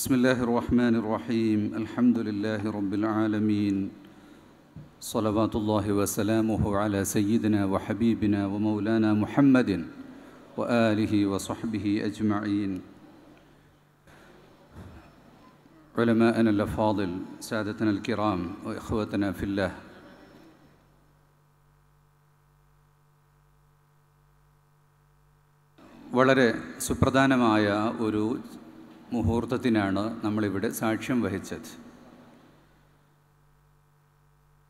بسم الله الرحمن الرحيم الحمد لله رب العالمين صلوات الله وسلامه على سيدنا وحبيبنا ومولانا محمد وآله وصحبه أجمعين علماءنا الأفاضل سادتنا الكرام وإخوتنا في الله വളരെ സുപ്രധാനമായ ഒരു മുഹൂർത്തത്തിനാണ് നമ്മളിവിടെ സാക്ഷ്യം വഹിച്ചത്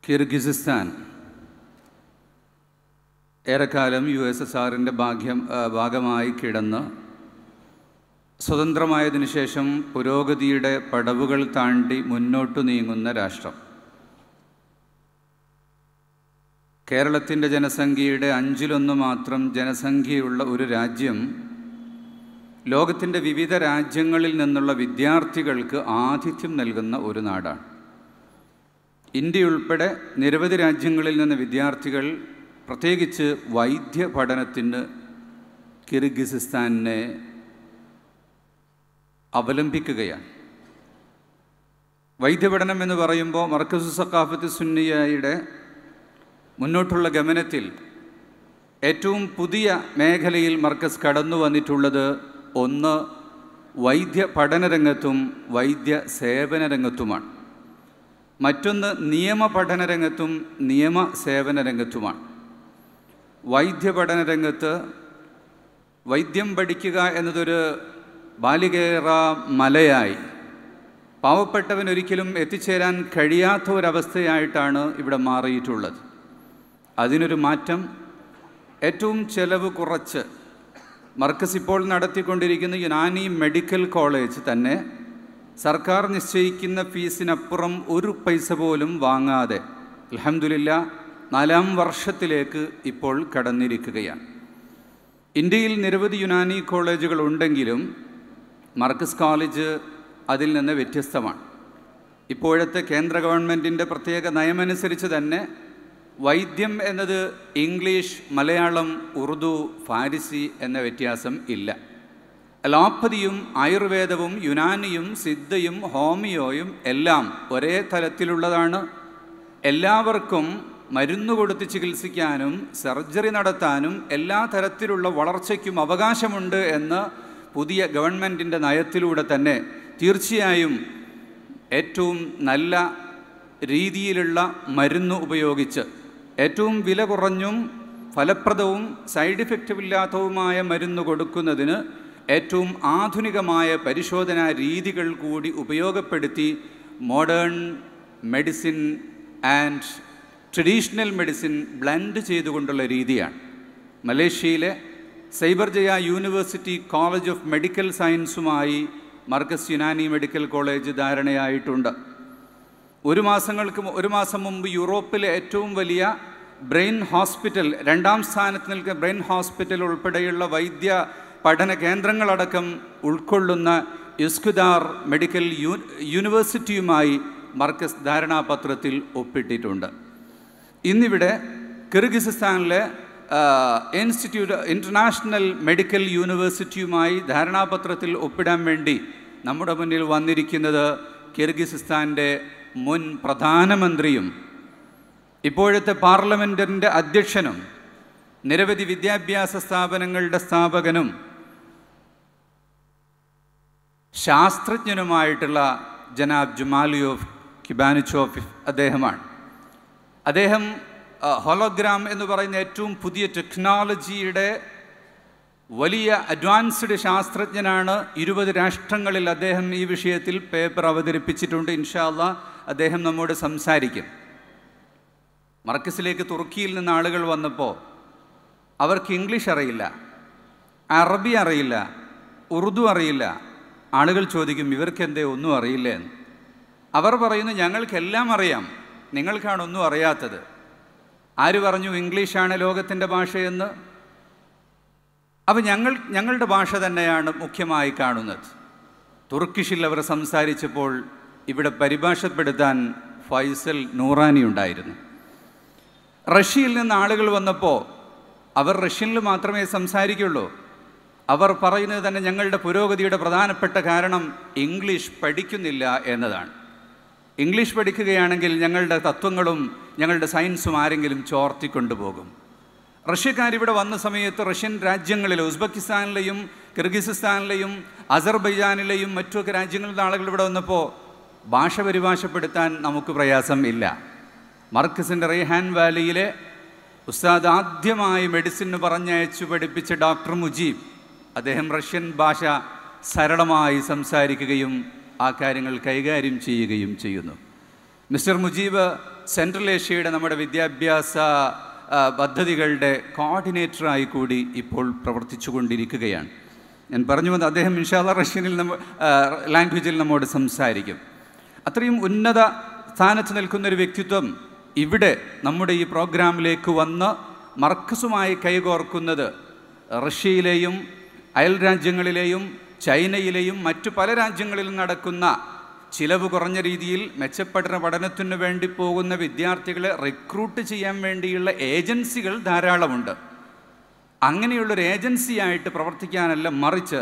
കിർഗിസിസ്ഥാൻ ഏറെക്കാലം യു എസ് എസ് ആറിൻ്റെ ഭാഗ്യം ഭാഗമായി കിടന്ന് സ്വതന്ത്രമായതിനു ശേഷം പുരോഗതിയുടെ പടവുകൾ താണ്ടി മുന്നോട്ട് നീങ്ങുന്ന രാഷ്ട്രം കേരളത്തിൻ്റെ ജനസംഖ്യയുടെ അഞ്ചിലൊന്ന് മാത്രം ജനസംഖ്യയുള്ള ഒരു രാജ്യം ലോകത്തിൻ്റെ വിവിധ രാജ്യങ്ങളിൽ നിന്നുള്ള വിദ്യാർത്ഥികൾക്ക് ആതിഥ്യം നൽകുന്ന ഒരു നാടാണ് ഇന്ത്യ ഉൾപ്പെടെ നിരവധി രാജ്യങ്ങളിൽ നിന്ന് വിദ്യാർത്ഥികൾ പ്രത്യേകിച്ച് വൈദ്യ പഠനത്തിന് കിർഗിസിസ്ഥാനെ അവലംബിക്കുകയാണ് വൈദ്യപഠനം എന്ന് പറയുമ്പോൾ മർക്കസു സക്കാഫത്ത് സുന്നിയയുടെ മുന്നോട്ടുള്ള ഗമനത്തിൽ ഏറ്റവും പുതിയ മേഖലയിൽ മർക്കസ് കടന്നു വന്നിട്ടുള്ളത് ഒന്ന് വൈദ്യ പഠനരംഗത്തും വൈദ്യ സേവന രംഗത്തുമാണ് മറ്റൊന്ന് നിയമ പഠനരംഗത്തും നിയമ സേവന രംഗത്തുമാണ് വൈദ്യ രംഗത്ത് വൈദ്യം പഠിക്കുക എന്നതൊരു ബാലികേറ മലയായി പാവപ്പെട്ടവനൊരിക്കലും എത്തിച്ചേരാൻ കഴിയാത്ത ഒരവസ്ഥയായിട്ടാണ് ഇവിടെ മാറിയിട്ടുള്ളത് അതിനൊരു മാറ്റം ഏറ്റവും ചെലവ് കുറച്ച് മർക്കസ് ഇപ്പോൾ നടത്തിക്കൊണ്ടിരിക്കുന്ന യുനാനി മെഡിക്കൽ കോളേജ് തന്നെ സർക്കാർ നിശ്ചയിക്കുന്ന ഫീസിനപ്പുറം ഒരു പൈസ പോലും വാങ്ങാതെ അലഹമുല്ല നാലാം വർഷത്തിലേക്ക് ഇപ്പോൾ കടന്നിരിക്കുകയാണ് ഇന്ത്യയിൽ നിരവധി യുനാനി കോളേജുകൾ ഉണ്ടെങ്കിലും മർക്കസ് കോളേജ് അതിൽ നിന്ന് വ്യത്യസ്തമാണ് ഇപ്പോഴത്തെ കേന്ദ്ര ഗവൺമെൻറ്റിൻ്റെ പ്രത്യേക നയമനുസരിച്ച് തന്നെ വൈദ്യം എന്നത് ഇംഗ്ലീഷ് മലയാളം ഉറുദു ഫാരിസി എന്ന വ്യത്യാസം ഇല്ല അലോപ്പതിയും ആയുർവേദവും യുനാനിയും സിദ്ധയും ഹോമിയോയും എല്ലാം ഒരേ തലത്തിലുള്ളതാണ് എല്ലാവർക്കും മരുന്ന് കൊടുത്ത് ചികിത്സിക്കാനും സർജറി നടത്താനും എല്ലാ തരത്തിലുള്ള വളർച്ചയ്ക്കും അവകാശമുണ്ട് എന്ന് പുതിയ ഗവൺമെൻറ്റിൻ്റെ നയത്തിലൂടെ തന്നെ തീർച്ചയായും ഏറ്റവും നല്ല രീതിയിലുള്ള മരുന്ന് ഉപയോഗിച്ച് ഏറ്റവും വില കുറഞ്ഞും ഫലപ്രദവും സൈഡ് ഇല്ലാത്തതുമായ മരുന്ന് കൊടുക്കുന്നതിന് ഏറ്റവും ആധുനികമായ പരിശോധനാ രീതികൾ കൂടി ഉപയോഗപ്പെടുത്തി modern medicine and traditional medicine blend ചെയ്തുകൊണ്ടുള്ള രീതിയാണ് മലേഷ്യയിലെ Cyberjaya university college of medical സയൻസുമായി മർക്കസ് യുനാനി മെഡിക്കൽ കോളേജ് ധാരണയായിട്ടുണ്ട് ഒരു മാസങ്ങൾക്ക് ഒരു മാസം മുമ്പ് യൂറോപ്പിലെ ഏറ്റവും വലിയ ബ്രെയിൻ ഹോസ്പിറ്റൽ രണ്ടാം സ്ഥാനത്ത് നിൽക്കുന്ന ബ്രെയിൻ ഹോസ്പിറ്റൽ ഉൾപ്പെടെയുള്ള വൈദ്യ പഠന കേന്ദ്രങ്ങളടക്കം ഉൾക്കൊള്ളുന്ന യുസ്കുദാർ മെഡിക്കൽ യൂണിവേഴ്സിറ്റിയുമായി മർക്കസ് ധാരണാപത്രത്തിൽ ഒപ്പിട്ടിട്ടുണ്ട് ഇന്നിവിടെ കിർഗിസിസ്ഥാനിലെ ഇൻസ്റ്റിറ്റ്യൂട്ട് ഇൻ്റർനാഷണൽ മെഡിക്കൽ യൂണിവേഴ്സിറ്റിയുമായി ധാരണാപത്രത്തിൽ ഒപ്പിടാൻ വേണ്ടി നമ്മുടെ മുന്നിൽ വന്നിരിക്കുന്നത് കിർഗിസിസ്ഥാൻ്റെ മുൻ പ്രധാനമന്ത്രിയും ഇപ്പോഴത്തെ പാർലമെൻറ്റിൻ്റെ അധ്യക്ഷനും നിരവധി വിദ്യാഭ്യാസ സ്ഥാപനങ്ങളുടെ സ്ഥാപകനും ശാസ്ത്രജ്ഞനുമായിട്ടുള്ള ജനാബ് ജുമാലിയോഫ് കിബാനിച്ചോഫ് അദ്ദേഹമാണ് അദ്ദേഹം ഹോളോഗ്രാം എന്ന് പറയുന്ന ഏറ്റവും പുതിയ ടെക്നോളജിയുടെ വലിയ അഡ്വാൻസ്ഡ് ശാസ്ത്രജ്ഞനാണ് ഇരുപത് രാഷ്ട്രങ്ങളിൽ അദ്ദേഹം ഈ വിഷയത്തിൽ പേപ്പർ അവതരിപ്പിച്ചിട്ടുണ്ട് ഇൻഷാല്ല അദ്ദേഹം നമ്മോട് സംസാരിക്കും മർക്കസിലേക്ക് തുർക്കിയിൽ നിന്ന് ആളുകൾ വന്നപ്പോൾ അവർക്ക് ഇംഗ്ലീഷ് അറിയില്ല അറബി അറിയില്ല ഉറുദു അറിയില്ല ആളുകൾ ചോദിക്കും ഇവർക്ക് എന്തേ ഒന്നും അറിയില്ല എന്ന് അവർ പറയുന്നു ഞങ്ങൾക്കെല്ലാം അറിയാം നിങ്ങൾക്കാണ് ഒന്നും അറിയാത്തത് ആര് പറഞ്ഞു ഇംഗ്ലീഷാണ് ലോകത്തിൻ്റെ ഭാഷയെന്ന് അപ്പോൾ ഞങ്ങൾ ഞങ്ങളുടെ ഭാഷ തന്നെയാണ് മുഖ്യമായി കാണുന്നത് തുർക്കിഷിൽ അവർ സംസാരിച്ചപ്പോൾ ഇവിടെ പരിഭാഷപ്പെടുത്താൻ ഫൈസൽ നൂറാനി ഉണ്ടായിരുന്നു റഷ്യയിൽ നിന്ന് ആളുകൾ വന്നപ്പോൾ അവർ റഷ്യനിൽ മാത്രമേ സംസാരിക്കുള്ളൂ അവർ പറയുന്നത് തന്നെ ഞങ്ങളുടെ പുരോഗതിയുടെ പ്രധാനപ്പെട്ട കാരണം ഇംഗ്ലീഷ് പഠിക്കുന്നില്ല എന്നതാണ് ഇംഗ്ലീഷ് പഠിക്കുകയാണെങ്കിൽ ഞങ്ങളുടെ തത്വങ്ങളും ഞങ്ങളുടെ സയൻസും ആരെങ്കിലും ചോർത്തിക്കൊണ്ടുപോകും റഷ്യക്കാരിവിടെ വന്ന സമയത്ത് റഷ്യൻ രാജ്യങ്ങളിൽ ഉസ്ബെക്കിസ്ഥാനിലെയും കിർഗിസിസ്ഥാനിലെയും അസർബൈജാനിലെയും മറ്റൊക്കെ രാജ്യങ്ങളിലെ ആളുകൾ ഇവിടെ വന്നപ്പോൾ ഭാഷ പരിഭാഷപ്പെടുത്താൻ നമുക്ക് പ്രയാസം ഇല്ല മർക്കസിൻ്റെ റേഹാൻ വാലിയിലെ ഉസ്താദ് ആദ്യമായി മെഡിസിന് പറഞ്ഞയച്ചു പഠിപ്പിച്ച ഡോക്ടർ മുജീബ് അദ്ദേഹം റഷ്യൻ ഭാഷ സരളമായി സംസാരിക്കുകയും ആ കാര്യങ്ങൾ കൈകാര്യം ചെയ്യുകയും ചെയ്യുന്നു മിസ്റ്റർ മുജീബ് സെൻട്രൽ ഏഷ്യയുടെ നമ്മുടെ വിദ്യാഭ്യാസ പദ്ധതികളുടെ കോർഡിനേറ്ററായി കൂടി ഇപ്പോൾ പ്രവർത്തിച്ചു കൊണ്ടിരിക്കുകയാണ് ഞാൻ പറഞ്ഞു വന്നത് അദ്ദേഹം ഇൻഷാല്ല റഷ്യനിൽ നമ്മ ലാംഗ്വേജിൽ നമ്മോട് സംസാരിക്കും അത്രയും ഉന്നത സ്ഥാനത്ത് നിൽക്കുന്നൊരു വ്യക്തിത്വം ഇവിടെ നമ്മുടെ ഈ പ്രോഗ്രാമിലേക്ക് വന്ന് മർക്കസുമായി കൈകോർക്കുന്നത് റഷ്യയിലെയും അയൽ രാജ്യങ്ങളിലെയും ചൈനയിലെയും മറ്റു പല രാജ്യങ്ങളിലും നടക്കുന്ന ചിലവ് കുറഞ്ഞ രീതിയിൽ മെച്ചപ്പെട്ട പഠനത്തിന് വേണ്ടി പോകുന്ന വിദ്യാർത്ഥികളെ റിക്രൂട്ട് ചെയ്യാൻ വേണ്ടിയുള്ള ഏജൻസികൾ ധാരാളമുണ്ട് അങ്ങനെയുള്ളൊരു ഏജൻസിയായിട്ട് പ്രവർത്തിക്കാനല്ല മറിച്ച്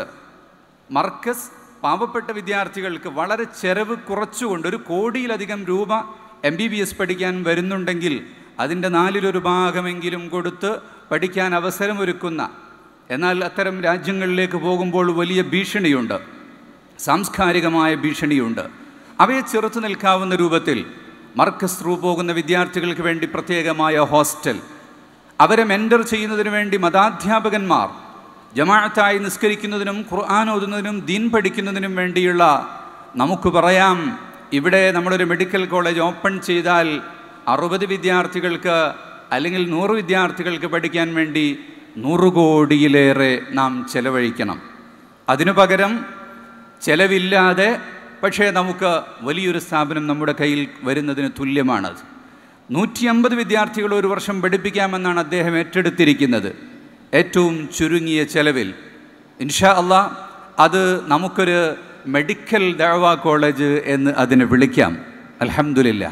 മർക്കസ് പാവപ്പെട്ട വിദ്യാർത്ഥികൾക്ക് വളരെ ചെലവ് കുറച്ചുകൊണ്ട് ഒരു കോടിയിലധികം രൂപ എം ബി ബി എസ് പഠിക്കാൻ വരുന്നുണ്ടെങ്കിൽ അതിൻ്റെ നാലിലൊരു ഭാഗമെങ്കിലും കൊടുത്ത് പഠിക്കാൻ അവസരമൊരുക്കുന്ന എന്നാൽ അത്തരം രാജ്യങ്ങളിലേക്ക് പോകുമ്പോൾ വലിയ ഭീഷണിയുണ്ട് സാംസ്കാരികമായ ഭീഷണിയുണ്ട് അവയെ ചെറുത്തു നിൽക്കാവുന്ന രൂപത്തിൽ മർക്കസ് ത്രൂ പോകുന്ന വിദ്യാർത്ഥികൾക്ക് വേണ്ടി പ്രത്യേകമായ ഹോസ്റ്റൽ അവരെ മെൻറ്റർ ചെയ്യുന്നതിന് വേണ്ടി മതാധ്യാപകന്മാർ ജമാഅത്തായി നിസ്കരിക്കുന്നതിനും ഖുർആൻ ഓതുന്നതിനും ദീൻ പഠിക്കുന്നതിനും വേണ്ടിയുള്ള നമുക്ക് പറയാം ഇവിടെ നമ്മളൊരു മെഡിക്കൽ കോളേജ് ഓപ്പൺ ചെയ്താൽ അറുപത് വിദ്യാർത്ഥികൾക്ക് അല്ലെങ്കിൽ നൂറ് വിദ്യാർത്ഥികൾക്ക് പഠിക്കാൻ വേണ്ടി നൂറ് കോടിയിലേറെ നാം ചെലവഴിക്കണം അതിനു പകരം ചെലവില്ലാതെ പക്ഷേ നമുക്ക് വലിയൊരു സ്ഥാപനം നമ്മുടെ കയ്യിൽ വരുന്നതിന് തുല്യമാണത് നൂറ്റി അമ്പത് വിദ്യാർത്ഥികൾ ഒരു വർഷം പഠിപ്പിക്കാമെന്നാണ് അദ്ദേഹം ഏറ്റെടുത്തിരിക്കുന്നത് ഏറ്റവും ചുരുങ്ങിയ ചെലവിൽ ഇൻഷാ അല്ല അത് നമുക്കൊരു മെഡിക്കൽ ദേവ കോളേജ് എന്ന് അതിനെ വിളിക്കാം അലഹമുല്ല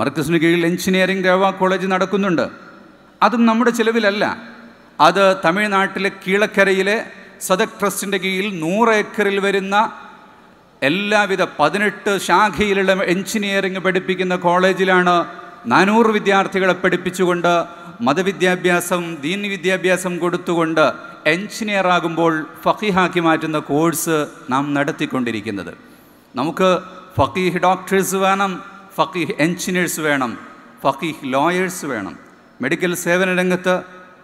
മർക്കസിന് കീഴിൽ എഞ്ചിനീയറിംഗ് ദേവ കോളേജ് നടക്കുന്നുണ്ട് അതും നമ്മുടെ ചിലവിലല്ല അത് തമിഴ്നാട്ടിലെ കീഴക്കരയിലെ സദക് ട്രസ്റ്റിൻ്റെ കീഴിൽ നൂറ് ഏക്കറിൽ വരുന്ന എല്ലാവിധ പതിനെട്ട് ശാഖയിലുള്ള എഞ്ചിനീയറിംഗ് പഠിപ്പിക്കുന്ന കോളേജിലാണ് നാനൂറ് വിദ്യാർത്ഥികളെ പഠിപ്പിച്ചുകൊണ്ട് മതവിദ്യാഭ്യാസം ദീൻ വിദ്യാഭ്യാസം കൊടുത്തുകൊണ്ട് എൻജിനീയറാകുമ്പോൾ ഫക്കീഹാക്കി മാറ്റുന്ന കോഴ്സ് നാം നടത്തിക്കൊണ്ടിരിക്കുന്നത് നമുക്ക് ഫക്കീഹ് ഡോക്ടേഴ്സ് വേണം ഫക്കീഹ് എൻജിനീയേഴ്സ് വേണം ഫക്കീഹ് ലോയേഴ്സ് വേണം മെഡിക്കൽ സേവന രംഗത്ത്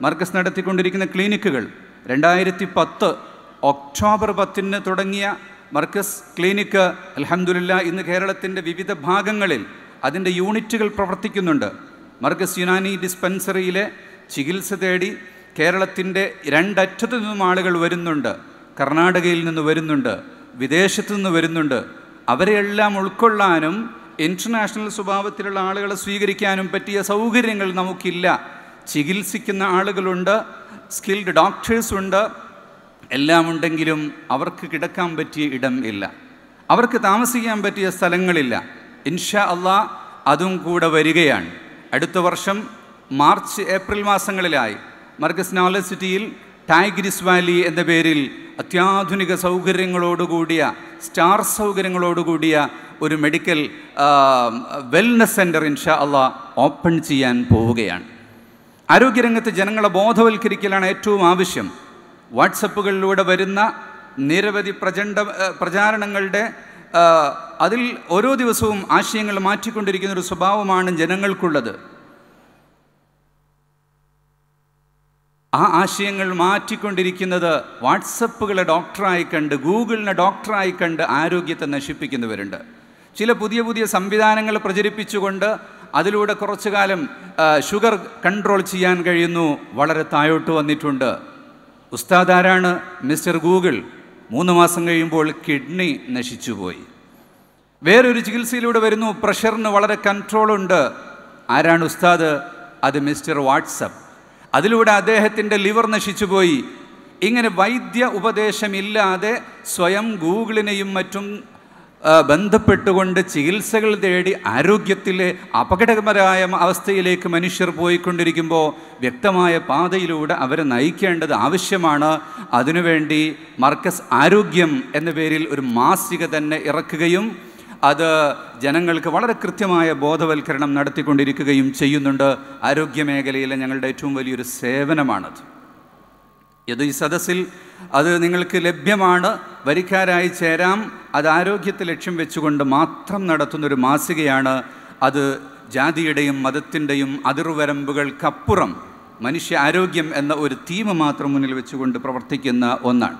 മർക്കസ് നടത്തിക്കൊണ്ടിരിക്കുന്ന ക്ലിനിക്കുകൾ രണ്ടായിരത്തി പത്ത് ഒക്ടോബർ പത്തിന് തുടങ്ങിയ മർക്കസ് ക്ലിനിക്ക് അലഹമുല്ല ഇന്ന് കേരളത്തിൻ്റെ വിവിധ ഭാഗങ്ങളിൽ അതിൻ്റെ യൂണിറ്റുകൾ പ്രവർത്തിക്കുന്നുണ്ട് മർഗസ് യുനാനി ഡിസ്പെൻസറിയിലെ ചികിത്സ തേടി കേരളത്തിൻ്റെ രണ്ടറ്റത്തു നിന്നും ആളുകൾ വരുന്നുണ്ട് കർണാടകയിൽ നിന്ന് വരുന്നുണ്ട് വിദേശത്തു നിന്ന് വരുന്നുണ്ട് അവരെയെല്ലാം ഉൾക്കൊള്ളാനും ഇൻ്റർനാഷണൽ സ്വഭാവത്തിലുള്ള ആളുകളെ സ്വീകരിക്കാനും പറ്റിയ സൗകര്യങ്ങൾ നമുക്കില്ല ചികിത്സിക്കുന്ന ആളുകളുണ്ട് സ്കിൽഡ് ഡോക്ടേഴ്സ് ഉണ്ട് എല്ലാം ഉണ്ടെങ്കിലും അവർക്ക് കിടക്കാൻ പറ്റിയ ഇടം ഇല്ല അവർക്ക് താമസിക്കാൻ പറ്റിയ സ്ഥലങ്ങളില്ല ഇൻഷാ അള്ളാ അതും കൂടെ വരികയാണ് അടുത്ത വർഷം മാർച്ച് ഏപ്രിൽ മാസങ്ങളിലായി മർഗസ് നോളജ് സിറ്റിയിൽ ടൈഗ്രിസ് വാലി എന്ന പേരിൽ അത്യാധുനിക സൗകര്യങ്ങളോടുകൂടിയ സ്റ്റാർ സൗകര്യങ്ങളോടുകൂടിയ ഒരു മെഡിക്കൽ വെൽനസ് സെൻറ്റർ ഇൻഷാ അള്ളാ ഓപ്പൺ ചെയ്യാൻ പോവുകയാണ് ആരോഗ്യരംഗത്ത് ജനങ്ങളെ ബോധവൽക്കരിക്കലാണ് ഏറ്റവും ആവശ്യം വാട്സപ്പുകളിലൂടെ വരുന്ന നിരവധി പ്രചണ്ഡ പ്രചാരണങ്ങളുടെ അതിൽ ഓരോ ദിവസവും ആശയങ്ങൾ മാറ്റിക്കൊണ്ടിരിക്കുന്ന ഒരു സ്വഭാവമാണ് ജനങ്ങൾക്കുള്ളത് ആ ആശയങ്ങൾ മാറ്റിക്കൊണ്ടിരിക്കുന്നത് വാട്സപ്പുകളെ ഡോക്ടറായി കണ്ട് ഗൂഗിളിനെ ഡോക്ടറായി കണ്ട് ആരോഗ്യത്തെ നശിപ്പിക്കുന്നവരുണ്ട് ചില പുതിയ പുതിയ സംവിധാനങ്ങൾ പ്രചരിപ്പിച്ചുകൊണ്ട് അതിലൂടെ കുറച്ചു കാലം ഷുഗർ കൺട്രോൾ ചെയ്യാൻ കഴിയുന്നു വളരെ താഴോട്ട് വന്നിട്ടുണ്ട് ഉസ്താദ് ആരാണ് മിസ്റ്റർ ഗൂഗിൾ മൂന്ന് മാസം കഴിയുമ്പോൾ കിഡ്നി നശിച്ചുപോയി വേറൊരു ചികിത്സയിലൂടെ വരുന്നു പ്രഷറിന് വളരെ കൺട്രോളുണ്ട് ആരാണ് ഉസ്താദ് അത് മിസ്റ്റർ വാട്സപ്പ് അതിലൂടെ അദ്ദേഹത്തിൻ്റെ ലിവർ നശിച്ചുപോയി ഇങ്ങനെ വൈദ്യ ഉപദേശമില്ലാതെ സ്വയം ഗൂഗിളിനെയും മറ്റും ബന്ധപ്പെട്ടുകൊണ്ട് ചികിത്സകൾ തേടി ആരോഗ്യത്തിലെ അപകടകരമായ അവസ്ഥയിലേക്ക് മനുഷ്യർ പോയിക്കൊണ്ടിരിക്കുമ്പോൾ വ്യക്തമായ പാതയിലൂടെ അവരെ നയിക്കേണ്ടത് ആവശ്യമാണ് അതിനുവേണ്ടി മർക്കസ് ആരോഗ്യം എന്ന പേരിൽ ഒരു മാസിക തന്നെ ഇറക്കുകയും അത് ജനങ്ങൾക്ക് വളരെ കൃത്യമായ ബോധവൽക്കരണം നടത്തിക്കൊണ്ടിരിക്കുകയും ചെയ്യുന്നുണ്ട് മേഖലയിലെ ഞങ്ങളുടെ ഏറ്റവും വലിയൊരു സേവനമാണത് ഇത് ഈ സദസ്സിൽ അത് നിങ്ങൾക്ക് ലഭ്യമാണ് വരിക്കാരായി ചേരാം അത് ആരോഗ്യത്തെ ലക്ഷ്യം വെച്ചുകൊണ്ട് മാത്രം നടത്തുന്നൊരു മാസികയാണ് അത് ജാതിയുടെയും മതത്തിൻ്റെയും അതിർവരമ്പുകൾക്കപ്പുറം മനുഷ്യ ആരോഗ്യം എന്ന ഒരു തീം മാത്രം മുന്നിൽ വെച്ചുകൊണ്ട് പ്രവർത്തിക്കുന്ന ഒന്നാണ്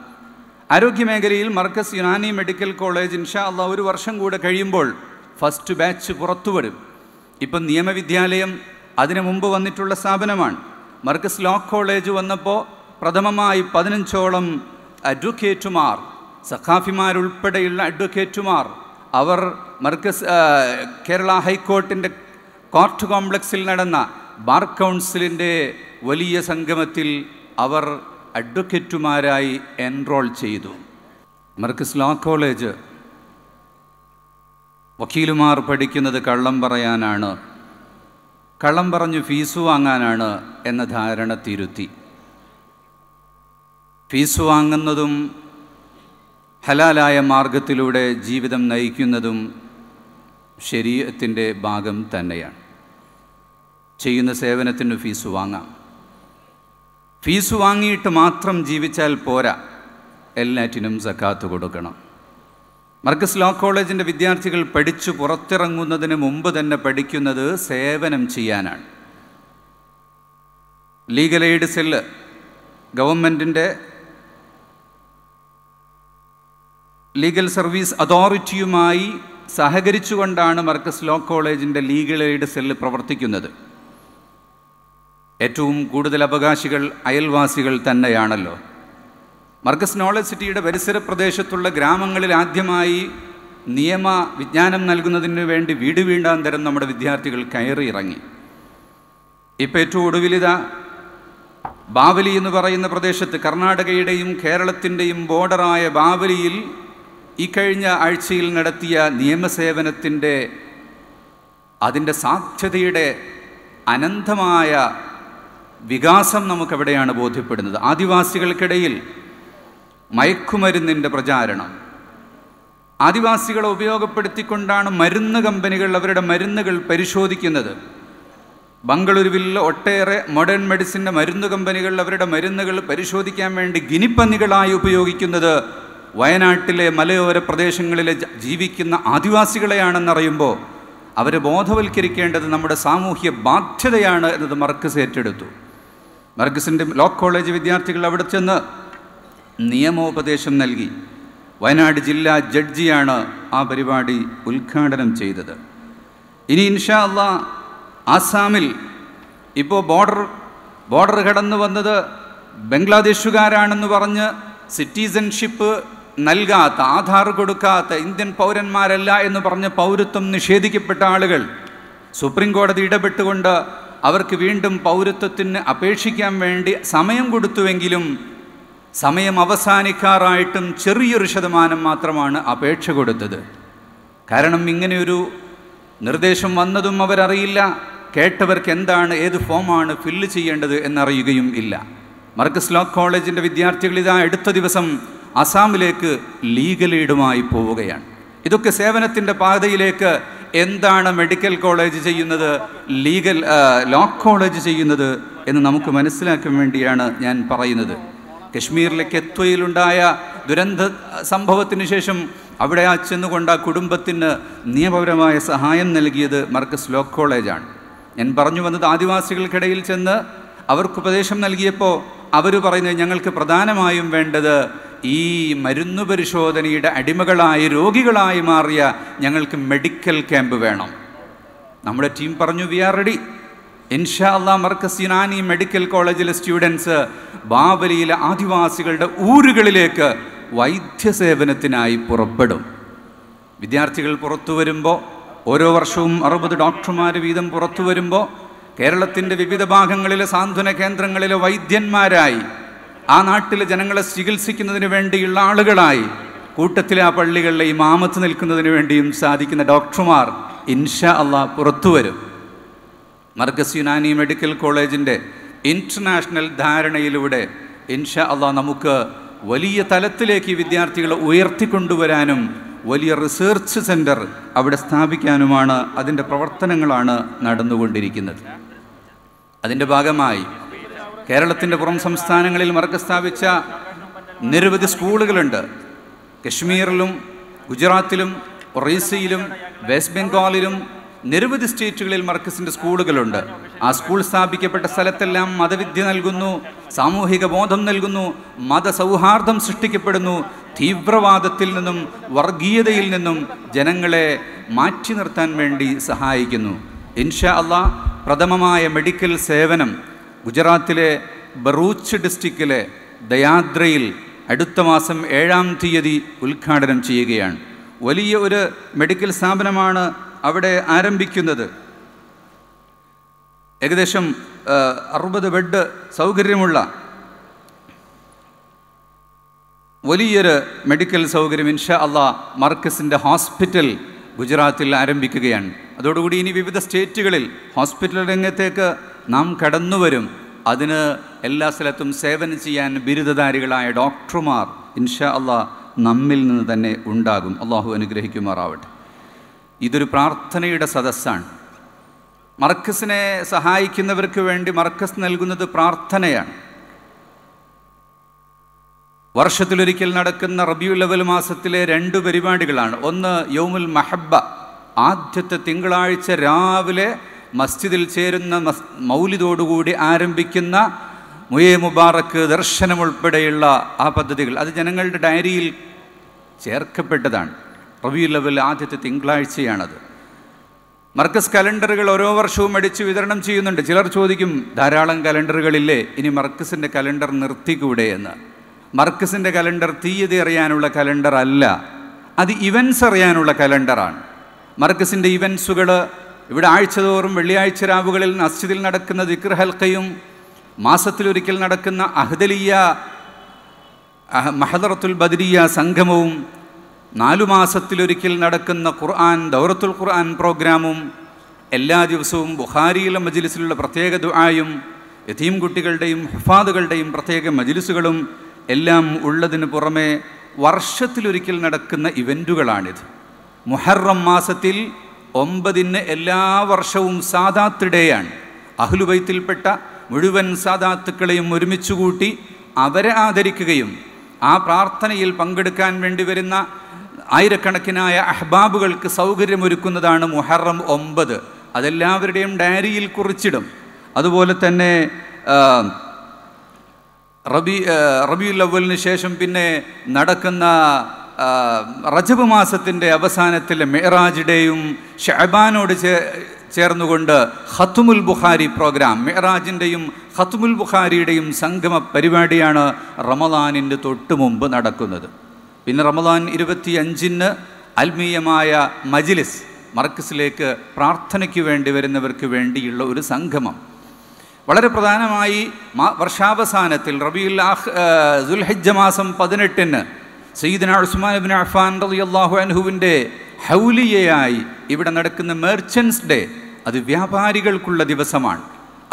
ആരോഗ്യമേഖലയിൽ മർക്കസ് യുനാനി മെഡിക്കൽ കോളേജ് ഇൻഷാ അള്ള ഒരു വർഷം കൂടെ കഴിയുമ്പോൾ ഫസ്റ്റ് ബാച്ച് പുറത്തു വരും ഇപ്പം നിയമവിദ്യാലയം അതിനു മുമ്പ് വന്നിട്ടുള്ള സ്ഥാപനമാണ് മർക്കസ് ലോ കോളേജ് വന്നപ്പോൾ പ്രഥമമായി പതിനഞ്ചോളം അഡ്വക്കേറ്റുമാർ സഖാഫിമാരുൾപ്പെടെയുള്ള അഡ്വക്കേറ്റുമാർ അവർ മർക്കസ് കേരള ഹൈക്കോർട്ടിൻ്റെ കോർട്ട് കോംപ്ലക്സിൽ നടന്ന ബാർ കൗൺസിലിൻ്റെ വലിയ സംഗമത്തിൽ അവർ അഡ്വക്കേറ്റുമാരായി എൻറോൾ ചെയ്തു മർക്കസ് ലോ കോളേജ് വക്കീലുമാർ പഠിക്കുന്നത് കള്ളം പറയാനാണ് കള്ളം പറഞ്ഞു ഫീസ് വാങ്ങാനാണ് എന്ന ധാരണ തിരുത്തി ഫീസ് വാങ്ങുന്നതും ഹലാലായ മാർഗത്തിലൂടെ ജീവിതം നയിക്കുന്നതും ശരീരത്തിൻ്റെ ഭാഗം തന്നെയാണ് ചെയ്യുന്ന സേവനത്തിന് ഫീസ് വാങ്ങാം ഫീസ് വാങ്ങിയിട്ട് മാത്രം ജീവിച്ചാൽ പോരാ എല്ലാറ്റിനും സക്കാത്ത് കൊടുക്കണം മർക്കസ് ലോ കോളേജിൻ്റെ വിദ്യാർത്ഥികൾ പഠിച്ചു പുറത്തിറങ്ങുന്നതിന് മുമ്പ് തന്നെ പഠിക്കുന്നത് സേവനം ചെയ്യാനാണ് ലീഗൽ എയ്ഡ് സെല്ല് ഗവൺമെൻറ്റിൻ്റെ ലീഗൽ സർവീസ് അതോറിറ്റിയുമായി സഹകരിച്ചുകൊണ്ടാണ് മർക്കസ് ലോ കോളേജിൻ്റെ ലീഗൽ എയ്ഡ് സെല്ല് പ്രവർത്തിക്കുന്നത് ഏറ്റവും കൂടുതൽ അവകാശികൾ അയൽവാസികൾ തന്നെയാണല്ലോ മർഗസ് നോളജ് സിറ്റിയുടെ പരിസര പ്രദേശത്തുള്ള ഗ്രാമങ്ങളിൽ ആദ്യമായി നിയമ വിജ്ഞാനം നൽകുന്നതിന് വേണ്ടി വീട് വീണ്ടാന്തരം നമ്മുടെ വിദ്യാർത്ഥികൾ കയറി ഇറങ്ങി ഇപ്പം ഏറ്റവും ഒടുവിലിത ബാവലി എന്ന് പറയുന്ന പ്രദേശത്ത് കർണാടകയുടെയും കേരളത്തിൻ്റെയും ബോർഡറായ ബാവലിയിൽ ഇക്കഴിഞ്ഞ കഴിഞ്ഞ ആഴ്ചയിൽ നടത്തിയ നിയമസേവനത്തിൻ്റെ അതിൻ്റെ സാധ്യതയുടെ അനന്തമായ വികാസം നമുക്കെവിടെയാണ് ബോധ്യപ്പെടുന്നത് ആദിവാസികൾക്കിടയിൽ മയക്കുമരുന്നിൻ്റെ പ്രചാരണം ആദിവാസികളെ ഉപയോഗപ്പെടുത്തിക്കൊണ്ടാണ് മരുന്ന് കമ്പനികൾ അവരുടെ മരുന്നുകൾ പരിശോധിക്കുന്നത് ബംഗളൂരുവിൽ ഒട്ടേറെ മോഡേൺ മെഡിസിൻ്റെ മരുന്ന് കമ്പനികൾ അവരുടെ മരുന്നുകൾ പരിശോധിക്കാൻ വേണ്ടി ഗിനിപ്പന്നികളായി ഉപയോഗിക്കുന്നത് വയനാട്ടിലെ മലയോര പ്രദേശങ്ങളിലെ ജീവിക്കുന്ന ആദിവാസികളെയാണെന്നറിയുമ്പോൾ അവരെ ബോധവൽക്കരിക്കേണ്ടത് നമ്മുടെ സാമൂഹ്യ ബാധ്യതയാണ് എന്നത് മർക്കസ് ഏറ്റെടുത്തു മർഗസിൻ്റെ ലോ കോളേജ് വിദ്യാർത്ഥികൾ അവിടെ ചെന്ന് നിയമോപദേശം നൽകി വയനാട് ജില്ലാ ജഡ്ജിയാണ് ആ പരിപാടി ഉദ്ഘാടനം ചെയ്തത് ഇനി ഇൻഷാ അല്ല ആസാമിൽ ഇപ്പോൾ ബോർഡർ ബോർഡർ കടന്നു വന്നത് ബംഗ്ലാദേശുകാരാണെന്ന് പറഞ്ഞ് സിറ്റിസൺഷിപ്പ് നൽകാത്ത ആധാർ കൊടുക്കാത്ത ഇന്ത്യൻ പൗരന്മാരല്ല എന്ന് പറഞ്ഞ് പൗരത്വം നിഷേധിക്കപ്പെട്ട ആളുകൾ സുപ്രീം കോടതി ഇടപെട്ടുകൊണ്ട് അവർക്ക് വീണ്ടും പൗരത്വത്തിന് അപേക്ഷിക്കാൻ വേണ്ടി സമയം കൊടുത്തുവെങ്കിലും സമയം അവസാനിക്കാറായിട്ടും ചെറിയൊരു ശതമാനം മാത്രമാണ് അപേക്ഷ കൊടുത്തത് കാരണം ഇങ്ങനെയൊരു നിർദ്ദേശം വന്നതും അവരറിയില്ല കേട്ടവർക്ക് എന്താണ് ഏത് ഫോമാണ് ഫില്ല് ചെയ്യേണ്ടത് എന്നറിയുകയും ഇല്ല മർക്കസ് ലോ കോളേജിൻ്റെ വിദ്യാർത്ഥികൾ ഇതാ അടുത്ത ദിവസം അസാമിലേക്ക് ലീഗൽ എയ്ഡുമായി പോവുകയാണ് ഇതൊക്കെ സേവനത്തിൻ്റെ പാതയിലേക്ക് എന്താണ് മെഡിക്കൽ കോളേജ് ചെയ്യുന്നത് ലീഗൽ ലോ കോളേജ് ചെയ്യുന്നത് എന്ന് നമുക്ക് മനസ്സിലാക്കാൻ വേണ്ടിയാണ് ഞാൻ പറയുന്നത് കശ്മീരിലെ കെത്വയിലുണ്ടായ ദുരന്ത സംഭവത്തിന് ശേഷം അവിടെ ആ ചെന്നുകൊണ്ട് ആ കുടുംബത്തിന് നിയമപരമായ സഹായം നൽകിയത് മർക്കസ് ലോ കോളേജാണ് ഞാൻ പറഞ്ഞു വന്നത് ആദിവാസികൾക്കിടയിൽ ചെന്ന് അവർക്ക് ഉപദേശം നൽകിയപ്പോൾ അവർ പറയുന്നത് ഞങ്ങൾക്ക് പ്രധാനമായും വേണ്ടത് ഈ മരുന്ന് പരിശോധനയുടെ അടിമകളായി രോഗികളായി മാറിയ ഞങ്ങൾക്ക് മെഡിക്കൽ ക്യാമ്പ് വേണം നമ്മുടെ ടീം പറഞ്ഞു വി ആർ റെഡി ഇൻഷാ അല്ലാ മർക്കസിനാനി മെഡിക്കൽ കോളേജിലെ സ്റ്റുഡൻസ് ബാബലിയിലെ ആദിവാസികളുടെ ഊരുകളിലേക്ക് വൈദ്യസേവനത്തിനായി പുറപ്പെടും വിദ്യാർത്ഥികൾ പുറത്തു വരുമ്പോൾ ഓരോ വർഷവും അറുപത് ഡോക്ടർമാർ വീതം പുറത്തു വരുമ്പോൾ കേരളത്തിൻ്റെ വിവിധ ഭാഗങ്ങളിലെ സാന്ത്വന കേന്ദ്രങ്ങളിലെ വൈദ്യന്മാരായി ആ നാട്ടിലെ ജനങ്ങളെ ചികിത്സിക്കുന്നതിന് വേണ്ടിയുള്ള ആളുകളായി കൂട്ടത്തിലെ ആ പള്ളികളിലെ ഇമാമത്ത് നിൽക്കുന്നതിന് വേണ്ടിയും സാധിക്കുന്ന ഡോക്ടർമാർ ഇൻഷാ അള്ളാഹ് പുറത്തു വരും മർഗസ് യുനാനി മെഡിക്കൽ കോളേജിൻ്റെ ഇൻ്റർനാഷണൽ ധാരണയിലൂടെ ഇൻഷാ അള്ളാഹ് നമുക്ക് വലിയ തലത്തിലേക്ക് ഈ വിദ്യാർത്ഥികളെ ഉയർത്തിക്കൊണ്ടുവരാനും വലിയ റിസർച്ച് സെൻറ്റർ അവിടെ സ്ഥാപിക്കാനുമാണ് അതിൻ്റെ പ്രവർത്തനങ്ങളാണ് നടന്നുകൊണ്ടിരിക്കുന്നത് അതിൻ്റെ ഭാഗമായി കേരളത്തിൻ്റെ പുറം സംസ്ഥാനങ്ങളിൽ മറക്ക സ്ഥാപിച്ച നിരവധി സ്കൂളുകളുണ്ട് കശ്മീരിലും ഗുജറാത്തിലും ഒറീസയിലും വെസ്റ്റ് ബംഗാളിലും നിരവധി സ്റ്റേറ്റുകളിൽ മർക്കസിൻ്റെ സ്കൂളുകളുണ്ട് ആ സ്കൂൾ സ്ഥാപിക്കപ്പെട്ട സ്ഥലത്തെല്ലാം മതവിദ്യ നൽകുന്നു സാമൂഹിക ബോധം നൽകുന്നു മതസൗഹാർദ്ദം സൃഷ്ടിക്കപ്പെടുന്നു തീവ്രവാദത്തിൽ നിന്നും വർഗീയതയിൽ നിന്നും ജനങ്ങളെ മാറ്റി നിർത്താൻ വേണ്ടി സഹായിക്കുന്നു ഇൻഷാ അള്ള പ്രഥമമായ മെഡിക്കൽ സേവനം ഗുജറാത്തിലെ ബറൂച്ച് ഡിസ്ട്രിക്റ്റിലെ ദയാദ്രയിൽ അടുത്ത മാസം ഏഴാം തീയതി ഉദ്ഘാടനം ചെയ്യുകയാണ് വലിയ ഒരു മെഡിക്കൽ സ്ഥാപനമാണ് അവിടെ ആരംഭിക്കുന്നത് ഏകദേശം അറുപത് ബെഡ് സൗകര്യമുള്ള വലിയൊരു മെഡിക്കൽ സൗകര്യം ഇൻഷാ അള്ളാ മർക്കസിൻ്റെ ഹോസ്പിറ്റൽ ഗുജറാത്തിൽ ആരംഭിക്കുകയാണ് അതോടുകൂടി ഇനി വിവിധ സ്റ്റേറ്റുകളിൽ ഹോസ്പിറ്റൽ രംഗത്തേക്ക് നാം കടന്നു വരും അതിന് എല്ലാ സ്ഥലത്തും സേവനം ചെയ്യാൻ ബിരുദധാരികളായ ഡോക്ടർമാർ ഇൻഷാ അള്ളാ നമ്മിൽ നിന്ന് തന്നെ ഉണ്ടാകും അള്ളാഹു അനുഗ്രഹിക്കുമാറാവട്ടെ ഇതൊരു പ്രാർത്ഥനയുടെ സദസ്സാണ് മർക്കസിനെ സഹായിക്കുന്നവർക്ക് വേണ്ടി മർക്കസ് നൽകുന്നത് പ്രാർത്ഥനയാണ് വർഷത്തിലൊരിക്കൽ നടക്കുന്ന റബിയുൽ അവൽ മാസത്തിലെ രണ്ട് പരിപാടികളാണ് ഒന്ന് യോമുൽ മഹബ്ബ ആദ്യത്തെ തിങ്കളാഴ്ച രാവിലെ മസ്ജിദിൽ ചേരുന്ന മസ് മൗലിതോടുകൂടി ആരംഭിക്കുന്ന മുയേ മുബാറക്ക് ദർശനം ഉൾപ്പെടെയുള്ള ആ പദ്ധതികൾ അത് ജനങ്ങളുടെ ഡയറിയിൽ ചേർക്കപ്പെട്ടതാണ് റബിയുൽ അവൽ ആദ്യത്തെ തിങ്കളാഴ്ചയാണത് മർക്കസ് കലണ്ടറുകൾ ഓരോ വർഷവും അടിച്ച് വിതരണം ചെയ്യുന്നുണ്ട് ചിലർ ചോദിക്കും ധാരാളം കലണ്ടറുകളില്ലേ ഇനി മർക്കസിൻ്റെ കലണ്ടർ നിർത്തിക്കൂടെ എന്ന് മർക്കസിൻ്റെ കലണ്ടർ തീയതി അറിയാനുള്ള കലണ്ടർ അല്ല അത് ഇവൻസ് അറിയാനുള്ള കലണ്ടറാണ് മർക്കസിൻ്റെ ഇവൻസുകൾ ഇവിടെ ആഴ്ച തോറും വെള്ളിയാഴ്ച രാവുകളിൽ അസ്ജിദിൽ നടക്കുന്ന ദിക്ർ ഹൽക്കയും മാസത്തിലൊരിക്കൽ നടക്കുന്ന അഹ്ദലിയ മഹദറത്തുൽ ബദരിയ സംഗമവും നാലു മാസത്തിലൊരിക്കൽ നടക്കുന്ന ഖുർആൻ ദൗറത്തുൽ ഖുർആൻ പ്രോഗ്രാമും എല്ലാ ദിവസവും ബുഹാരിയിലെ മജിലിസിലുള്ള പ്രത്യേക ദുആയും യതീം കുട്ടികളുടെയും ഹഫാദുകളുടെയും പ്രത്യേക മജിലിസുകളും എല്ലാം ഉള്ളതിന് പുറമെ വർഷത്തിലൊരിക്കൽ നടക്കുന്ന ഇവൻറ്റുകളാണിത് മുഹറം മാസത്തിൽ ഒമ്പതിന് എല്ലാ വർഷവും സാദാത്ത് അഹ്ലുബൈത്തിൽപ്പെട്ട മുഴുവൻ സാദാത്തുക്കളെയും ഒരുമിച്ച് കൂട്ടി അവരെ ആദരിക്കുകയും ആ പ്രാർത്ഥനയിൽ പങ്കെടുക്കാൻ വേണ്ടി വരുന്ന ആയിരക്കണക്കിനായ അഹ്ബാബുകൾക്ക് സൗകര്യമൊരുക്കുന്നതാണ് മുഹറം ഒമ്പത് അതെല്ലാവരുടെയും ഡയറിയിൽ കുറിച്ചിടും അതുപോലെ തന്നെ റബി റബിയുൽ ശേഷം പിന്നെ നടക്കുന്ന റജബ് മാസത്തിൻ്റെ അവസാനത്തിലെ മെഹറാജ് ഡേയും ഷഹബാനോട് ചേ ചേർന്നുകൊണ്ട് ഹത്തുമുൽ ബുഖാരി പ്രോഗ്രാം മെഹറാജിൻ്റെയും ഹത്തുമുൽ ബുഖാരിയുടെയും സംഗമ പരിപാടിയാണ് റമദാനിൻ്റെ തൊട്ട് മുമ്പ് നടക്കുന്നത് പിന്നെ റമദാൻ ഇരുപത്തിയഞ്ചിന് ആത്മീയമായ മജിലിസ് മർക്കസിലേക്ക് പ്രാർത്ഥനയ്ക്ക് വേണ്ടി വരുന്നവർക്ക് വേണ്ടിയുള്ള ഒരു സംഗമം വളരെ പ്രധാനമായി വർഷാവസാനത്തിൽ റബിയുൽ ദുൽഹജ്ജ മാസം പതിനെട്ടിന് സയ്യിദിന ഉസ്മാൻ ബിൻ അഫാൻ റബി അള്ളാഹു അനഹുവിൻ്റെ ഹൗലിയയായി ഇവിടെ നടക്കുന്ന മെർച്ചൻസ് ഡേ അത് വ്യാപാരികൾക്കുള്ള ദിവസമാണ്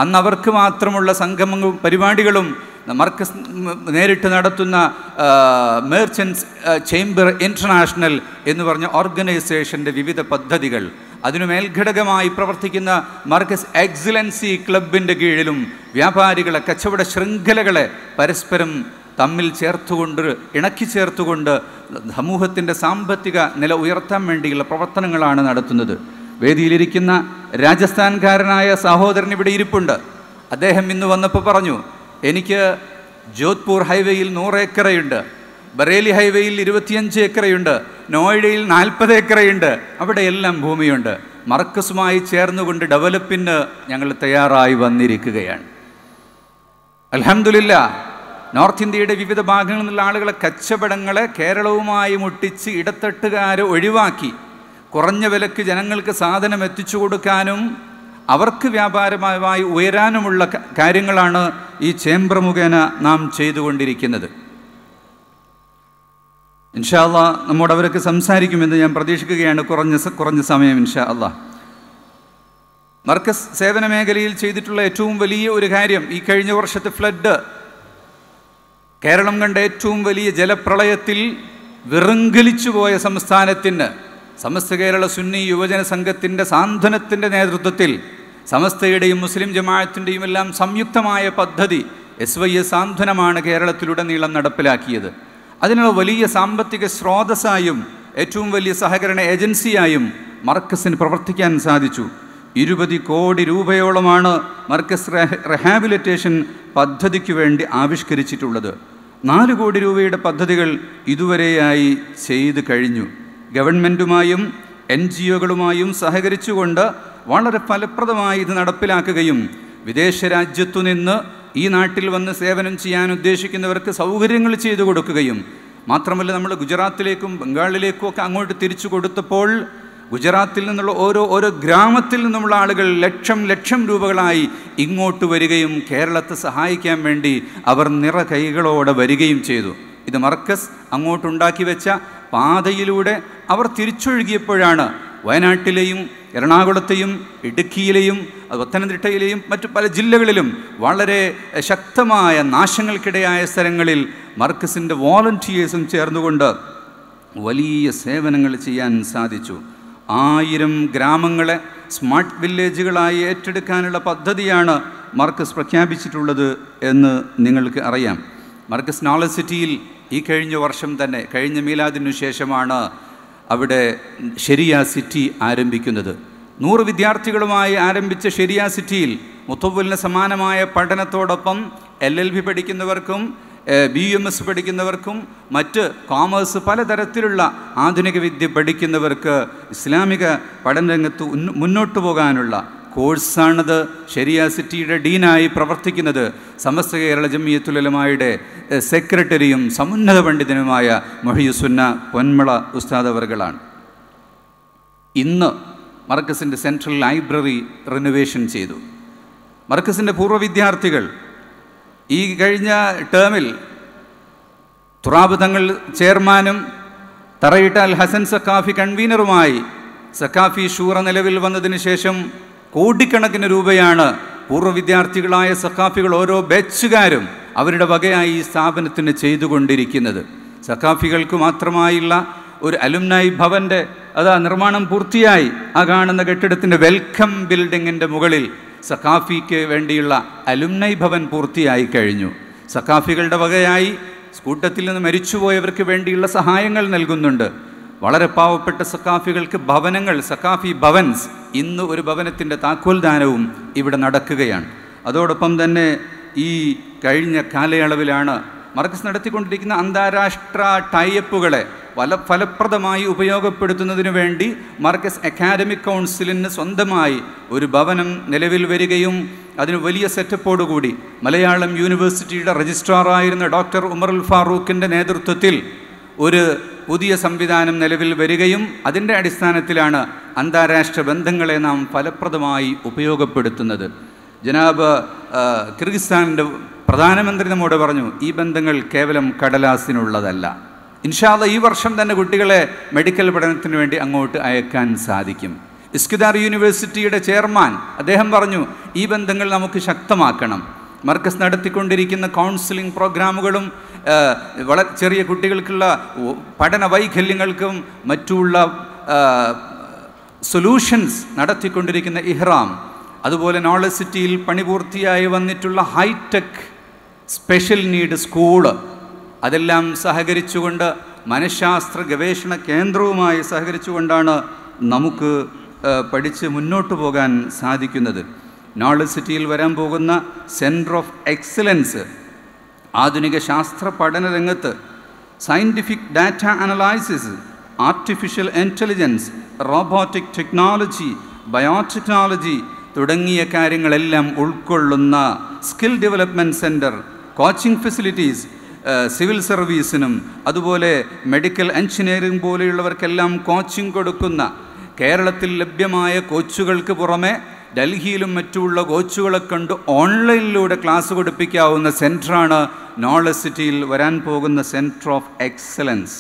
അന്ന് അവർക്ക് മാത്രമുള്ള സംഗമങ്ങളും പരിപാടികളും മർക്കസ് നേരിട്ട് നടത്തുന്ന മേർച്ചൻസ് ചേംബർ ഇൻ്റർനാഷണൽ എന്ന് പറഞ്ഞ ഓർഗനൈസേഷൻ്റെ വിവിധ പദ്ധതികൾ അതിനു മേൽഘടകമായി പ്രവർത്തിക്കുന്ന മാർക്കസ് എക്സലൻസി ക്ലബിൻ്റെ കീഴിലും വ്യാപാരികളെ കച്ചവട ശൃംഖലകളെ പരസ്പരം തമ്മിൽ ചേർത്തുകൊണ്ട് ഇണക്കി ചേർത്തുകൊണ്ട് സമൂഹത്തിൻ്റെ സാമ്പത്തിക നില ഉയർത്താൻ വേണ്ടിയുള്ള പ്രവർത്തനങ്ങളാണ് നടത്തുന്നത് വേദിയിലിരിക്കുന്ന രാജസ്ഥാൻകാരനായ സഹോദരൻ ഇവിടെ ഇരിപ്പുണ്ട് അദ്ദേഹം ഇന്ന് വന്നപ്പോൾ പറഞ്ഞു എനിക്ക് ജോധ്പൂർ ഹൈവേയിൽ നൂറേക്കറയുണ്ട് ബറേലി ഹൈവേയിൽ ഇരുപത്തിയഞ്ച് ഏക്കറയുണ്ട് നോയിഡയിൽ നാൽപ്പത് ഏക്കറയുണ്ട് അവിടെയെല്ലാം ഭൂമിയുണ്ട് മർക്കസുമായി ചേർന്നുകൊണ്ട് ഡെവലപ്പിന് ഞങ്ങൾ തയ്യാറായി വന്നിരിക്കുകയാണ് അലഹമുല്ല നോർത്ത് ഇന്ത്യയുടെ വിവിധ ഭാഗങ്ങളിൽ നിന്നുള്ള ആളുകളെ കച്ചവടങ്ങളെ കേരളവുമായി മുട്ടിച്ച് ഇടത്തട്ടുകാരെ ഒഴിവാക്കി കുറഞ്ഞ വിലക്ക് ജനങ്ങൾക്ക് സാധനം എത്തിച്ചു കൊടുക്കാനും അവർക്ക് വ്യാപാരമായി ഉയരാനുമുള്ള കാര്യങ്ങളാണ് ഈ ചേംബർ മുഖേന നാം ചെയ്തുകൊണ്ടിരിക്കുന്നത് ഇൻഷാല്ല നമ്മോട് അവരൊക്കെ സംസാരിക്കുമെന്ന് ഞാൻ പ്രതീക്ഷിക്കുകയാണ് കുറഞ്ഞ കുറഞ്ഞ സമയം ഇൻഷാ അല്ല മർക്കസ് സേവന മേഖലയിൽ ചെയ്തിട്ടുള്ള ഏറ്റവും വലിയ ഒരു കാര്യം ഈ കഴിഞ്ഞ വർഷത്തെ ഫ്ലഡ് കേരളം കണ്ട ഏറ്റവും വലിയ ജലപ്രളയത്തിൽ വിറങ്കലിച്ചു പോയ സംസ്ഥാനത്തിന് സമസ്ത കേരള സുന്നി യുവജന സംഘത്തിൻ്റെ സാന്ത്വനത്തിൻ്റെ നേതൃത്വത്തിൽ സമസ്തയുടെയും മുസ്ലിം ജമാഅത്തിൻ്റെയും എല്ലാം സംയുക്തമായ പദ്ധതി എസ് വൈ എസ് സാന്ത്വനമാണ് കേരളത്തിലുടനീളം നടപ്പിലാക്കിയത് അതിനുള്ള വലിയ സാമ്പത്തിക സ്രോതസ്സായും ഏറ്റവും വലിയ സഹകരണ ഏജൻസിയായും മർക്കസിന് പ്രവർത്തിക്കാൻ സാധിച്ചു ഇരുപത് കോടി രൂപയോളമാണ് മർക്കസ് റിഹാബിലിറ്റേഷൻ പദ്ധതിക്ക് വേണ്ടി ആവിഷ്കരിച്ചിട്ടുള്ളത് നാല് കോടി രൂപയുടെ പദ്ധതികൾ ഇതുവരെയായി ചെയ്തു കഴിഞ്ഞു ഗവൺമെൻറ്റുമായും എൻ ജി ഒകളുമായും സഹകരിച്ചുകൊണ്ട് വളരെ ഫലപ്രദമായി ഇത് നടപ്പിലാക്കുകയും വിദേശ രാജ്യത്തു നിന്ന് ഈ നാട്ടിൽ വന്ന് സേവനം ചെയ്യാൻ ഉദ്ദേശിക്കുന്നവർക്ക് സൗകര്യങ്ങൾ ചെയ്തു കൊടുക്കുകയും മാത്രമല്ല നമ്മൾ ഗുജറാത്തിലേക്കും ബംഗാളിലേക്കും ഒക്കെ അങ്ങോട്ട് തിരിച്ചു കൊടുത്തപ്പോൾ ഗുജറാത്തിൽ നിന്നുള്ള ഓരോ ഓരോ ഗ്രാമത്തിൽ നിന്നുള്ള ആളുകൾ ലക്ഷം ലക്ഷം രൂപകളായി ഇങ്ങോട്ട് വരികയും കേരളത്തെ സഹായിക്കാൻ വേണ്ടി അവർ നിറ കൈകളോടെ വരികയും ചെയ്തു ഇത് മർക്കസ് അങ്ങോട്ടുണ്ടാക്കി വെച്ച പാതയിലൂടെ അവർ തിരിച്ചൊഴുകിയപ്പോഴാണ് വയനാട്ടിലെയും എറണാകുളത്തെയും ഇടുക്കിയിലെയും പത്തനംതിട്ടയിലെയും മറ്റു പല ജില്ലകളിലും വളരെ ശക്തമായ നാശങ്ങൾക്കിടയായ സ്ഥലങ്ങളിൽ മർക്കസിൻ്റെ വോളണ്ടിയേഴ്സും ചേർന്നുകൊണ്ട് വലിയ സേവനങ്ങൾ ചെയ്യാൻ സാധിച്ചു ആയിരം ഗ്രാമങ്ങളെ സ്മാർട്ട് വില്ലേജുകളായി ഏറ്റെടുക്കാനുള്ള പദ്ധതിയാണ് മർക്കസ് പ്രഖ്യാപിച്ചിട്ടുള്ളത് എന്ന് നിങ്ങൾക്ക് അറിയാം മർക്കസ് നോളജ് സിറ്റിയിൽ ഈ കഴിഞ്ഞ വർഷം തന്നെ കഴിഞ്ഞ മീലാദിനു ശേഷമാണ് അവിടെ ഷെരിയ സിറ്റി ആരംഭിക്കുന്നത് നൂറ് വിദ്യാർത്ഥികളുമായി ആരംഭിച്ച ഷെരിയ സിറ്റിയിൽ മുത്തവലിന് സമാനമായ പഠനത്തോടൊപ്പം എൽ എൽ ബി പഠിക്കുന്നവർക്കും ബി എം എസ് പഠിക്കുന്നവർക്കും മറ്റ് കോമേഴ്സ് പലതരത്തിലുള്ള ആധുനിക വിദ്യ പഠിക്കുന്നവർക്ക് ഇസ്ലാമിക പഠനരംഗത്ത് മുന്നോട്ട് പോകാനുള്ള കോഴ്സാണത് ഷെരിയ സിറ്റിയുടെ ഡീനായി പ്രവർത്തിക്കുന്നത് സമസ്ത കേരള ജമ്മിയത്തുലമായുടെ സെക്രട്ടറിയും സമുന്നത പണ്ഡിതനുമായ മൊഹിയുസുന്ന പൊന്മള ഉസ്താദ് ഇന്ന് മർക്കസിൻ്റെ സെൻട്രൽ ലൈബ്രറി റിനോവേഷൻ ചെയ്തു മർക്കസിൻ്റെ പൂർവ്വ വിദ്യാർത്ഥികൾ ഈ കഴിഞ്ഞ ടേമിൽ തുറാബ് തങ്ങൾ ചെയർമാനും തറയിട്ടാൽ ഹസൻ സക്കാഫി കൺവീനറുമായി സക്കാഫി ഷൂറ നിലവിൽ വന്നതിന് ശേഷം കോടിക്കണക്കിന് രൂപയാണ് പൂർവ്വ വിദ്യാർത്ഥികളായ സഖാഫികൾ ഓരോ ബച്ചുകാരും അവരുടെ വകയായി ഈ സ്ഥാപനത്തിന് ചെയ്തുകൊണ്ടിരിക്കുന്നത് സഖാഫികൾക്ക് മാത്രമായുള്ള ഒരു അലുംനായി ഭവൻ്റെ അതാ നിർമ്മാണം പൂർത്തിയായി ആ കാണുന്ന കെട്ടിടത്തിൻ്റെ വെൽക്കം ബിൽഡിങ്ങിൻ്റെ മുകളിൽ സഖാഫിക്ക് വേണ്ടിയുള്ള അലുംനൈ ഭവൻ പൂർത്തിയായി കഴിഞ്ഞു സഖാഫികളുടെ വകയായി സ്കൂട്ടത്തിൽ നിന്ന് മരിച്ചുപോയവർക്ക് വേണ്ടിയുള്ള സഹായങ്ങൾ നൽകുന്നുണ്ട് വളരെ പാവപ്പെട്ട സക്കാഫികൾക്ക് ഭവനങ്ങൾ സക്കാഫി ഭവൻസ് ഇന്ന് ഒരു ഭവനത്തിൻ്റെ താക്കോൽ ദാനവും ഇവിടെ നടക്കുകയാണ് അതോടൊപ്പം തന്നെ ഈ കഴിഞ്ഞ കാലയളവിലാണ് മർക്കസ് നടത്തിക്കൊണ്ടിരിക്കുന്ന അന്താരാഷ്ട്ര ടൈയപ്പുകളെ വല ഫലപ്രദമായി ഉപയോഗപ്പെടുത്തുന്നതിനു വേണ്ടി മർക്കസ് അക്കാദമിക് കൗൺസിലിന് സ്വന്തമായി ഒരു ഭവനം നിലവിൽ വരികയും അതിന് വലിയ സെറ്റപ്പോടുകൂടി മലയാളം യൂണിവേഴ്സിറ്റിയുടെ രജിസ്ട്രാറായിരുന്ന ഡോക്ടർ ഉമറുൽ ഫാറൂഖിൻ്റെ നേതൃത്വത്തിൽ ഒരു പുതിയ സംവിധാനം നിലവിൽ വരികയും അതിൻ്റെ അടിസ്ഥാനത്തിലാണ് അന്താരാഷ്ട്ര ബന്ധങ്ങളെ നാം ഫലപ്രദമായി ഉപയോഗപ്പെടുത്തുന്നത് ജനാബ് കിർഗിസ്ഥാനിൻ്റെ പ്രധാനമന്ത്രി നമ്മോട് പറഞ്ഞു ഈ ബന്ധങ്ങൾ കേവലം കടലാസിനുള്ളതല്ല ഇൻഷാല്ല ഈ വർഷം തന്നെ കുട്ടികളെ മെഡിക്കൽ പഠനത്തിന് വേണ്ടി അങ്ങോട്ട് അയക്കാൻ സാധിക്കും ഇസ്കിദാർ യൂണിവേഴ്സിറ്റിയുടെ ചെയർമാൻ അദ്ദേഹം പറഞ്ഞു ഈ ബന്ധങ്ങൾ നമുക്ക് ശക്തമാക്കണം മർക്കസ് നടത്തിക്കൊണ്ടിരിക്കുന്ന കൗൺസിലിംഗ് പ്രോഗ്രാമുകളും വളരെ ചെറിയ കുട്ടികൾക്കുള്ള പഠന വൈകല്യങ്ങൾക്കും മറ്റുള്ള സൊല്യൂഷൻസ് നടത്തിക്കൊണ്ടിരിക്കുന്ന ഇഹ്റാം അതുപോലെ നോളജ് സിറ്റിയിൽ പണി പൂർത്തിയായി വന്നിട്ടുള്ള ഹൈടെക് സ്പെഷ്യൽ നീഡ് സ്കൂള് അതെല്ലാം സഹകരിച്ചുകൊണ്ട് മനഃശാസ്ത്ര ഗവേഷണ കേന്ദ്രവുമായി സഹകരിച്ചുകൊണ്ടാണ് നമുക്ക് പഠിച്ച് മുന്നോട്ട് പോകാൻ സാധിക്കുന്നത് നോളജ് സിറ്റിയിൽ വരാൻ പോകുന്ന സെൻറ്റർ ഓഫ് എക്സലൻസ് ആധുനിക ശാസ്ത്ര പഠന രംഗത്ത് scientific data analysis artificial intelligence robotic technology biotechnology തുടങ്ങിയ കാര്യങ്ങളെല്ലാം ഉൾക്കൊള്ളുന്ന skill development centre coaching facilities civil സർവീസിനും അതുപോലെ മെഡിക്കൽ എഞ്ചിനീയറിംഗ് പോലെയുള്ളവർക്കെല്ലാം കോച്ചിംഗ് കൊടുക്കുന്ന കേരളത്തിൽ ലഭ്യമായ കോച്ചുകൾക്ക് പുറമെ ഡൽഹിയിലും മറ്റുമുള്ള കോച്ചുകളെ കണ്ട് ഓൺലൈനിലൂടെ ക്ലാസ് കൊടുപ്പിക്കാവുന്ന സെൻറ്ററാണ് നോളജ് സിറ്റിയിൽ വരാൻ പോകുന്ന centre of excellence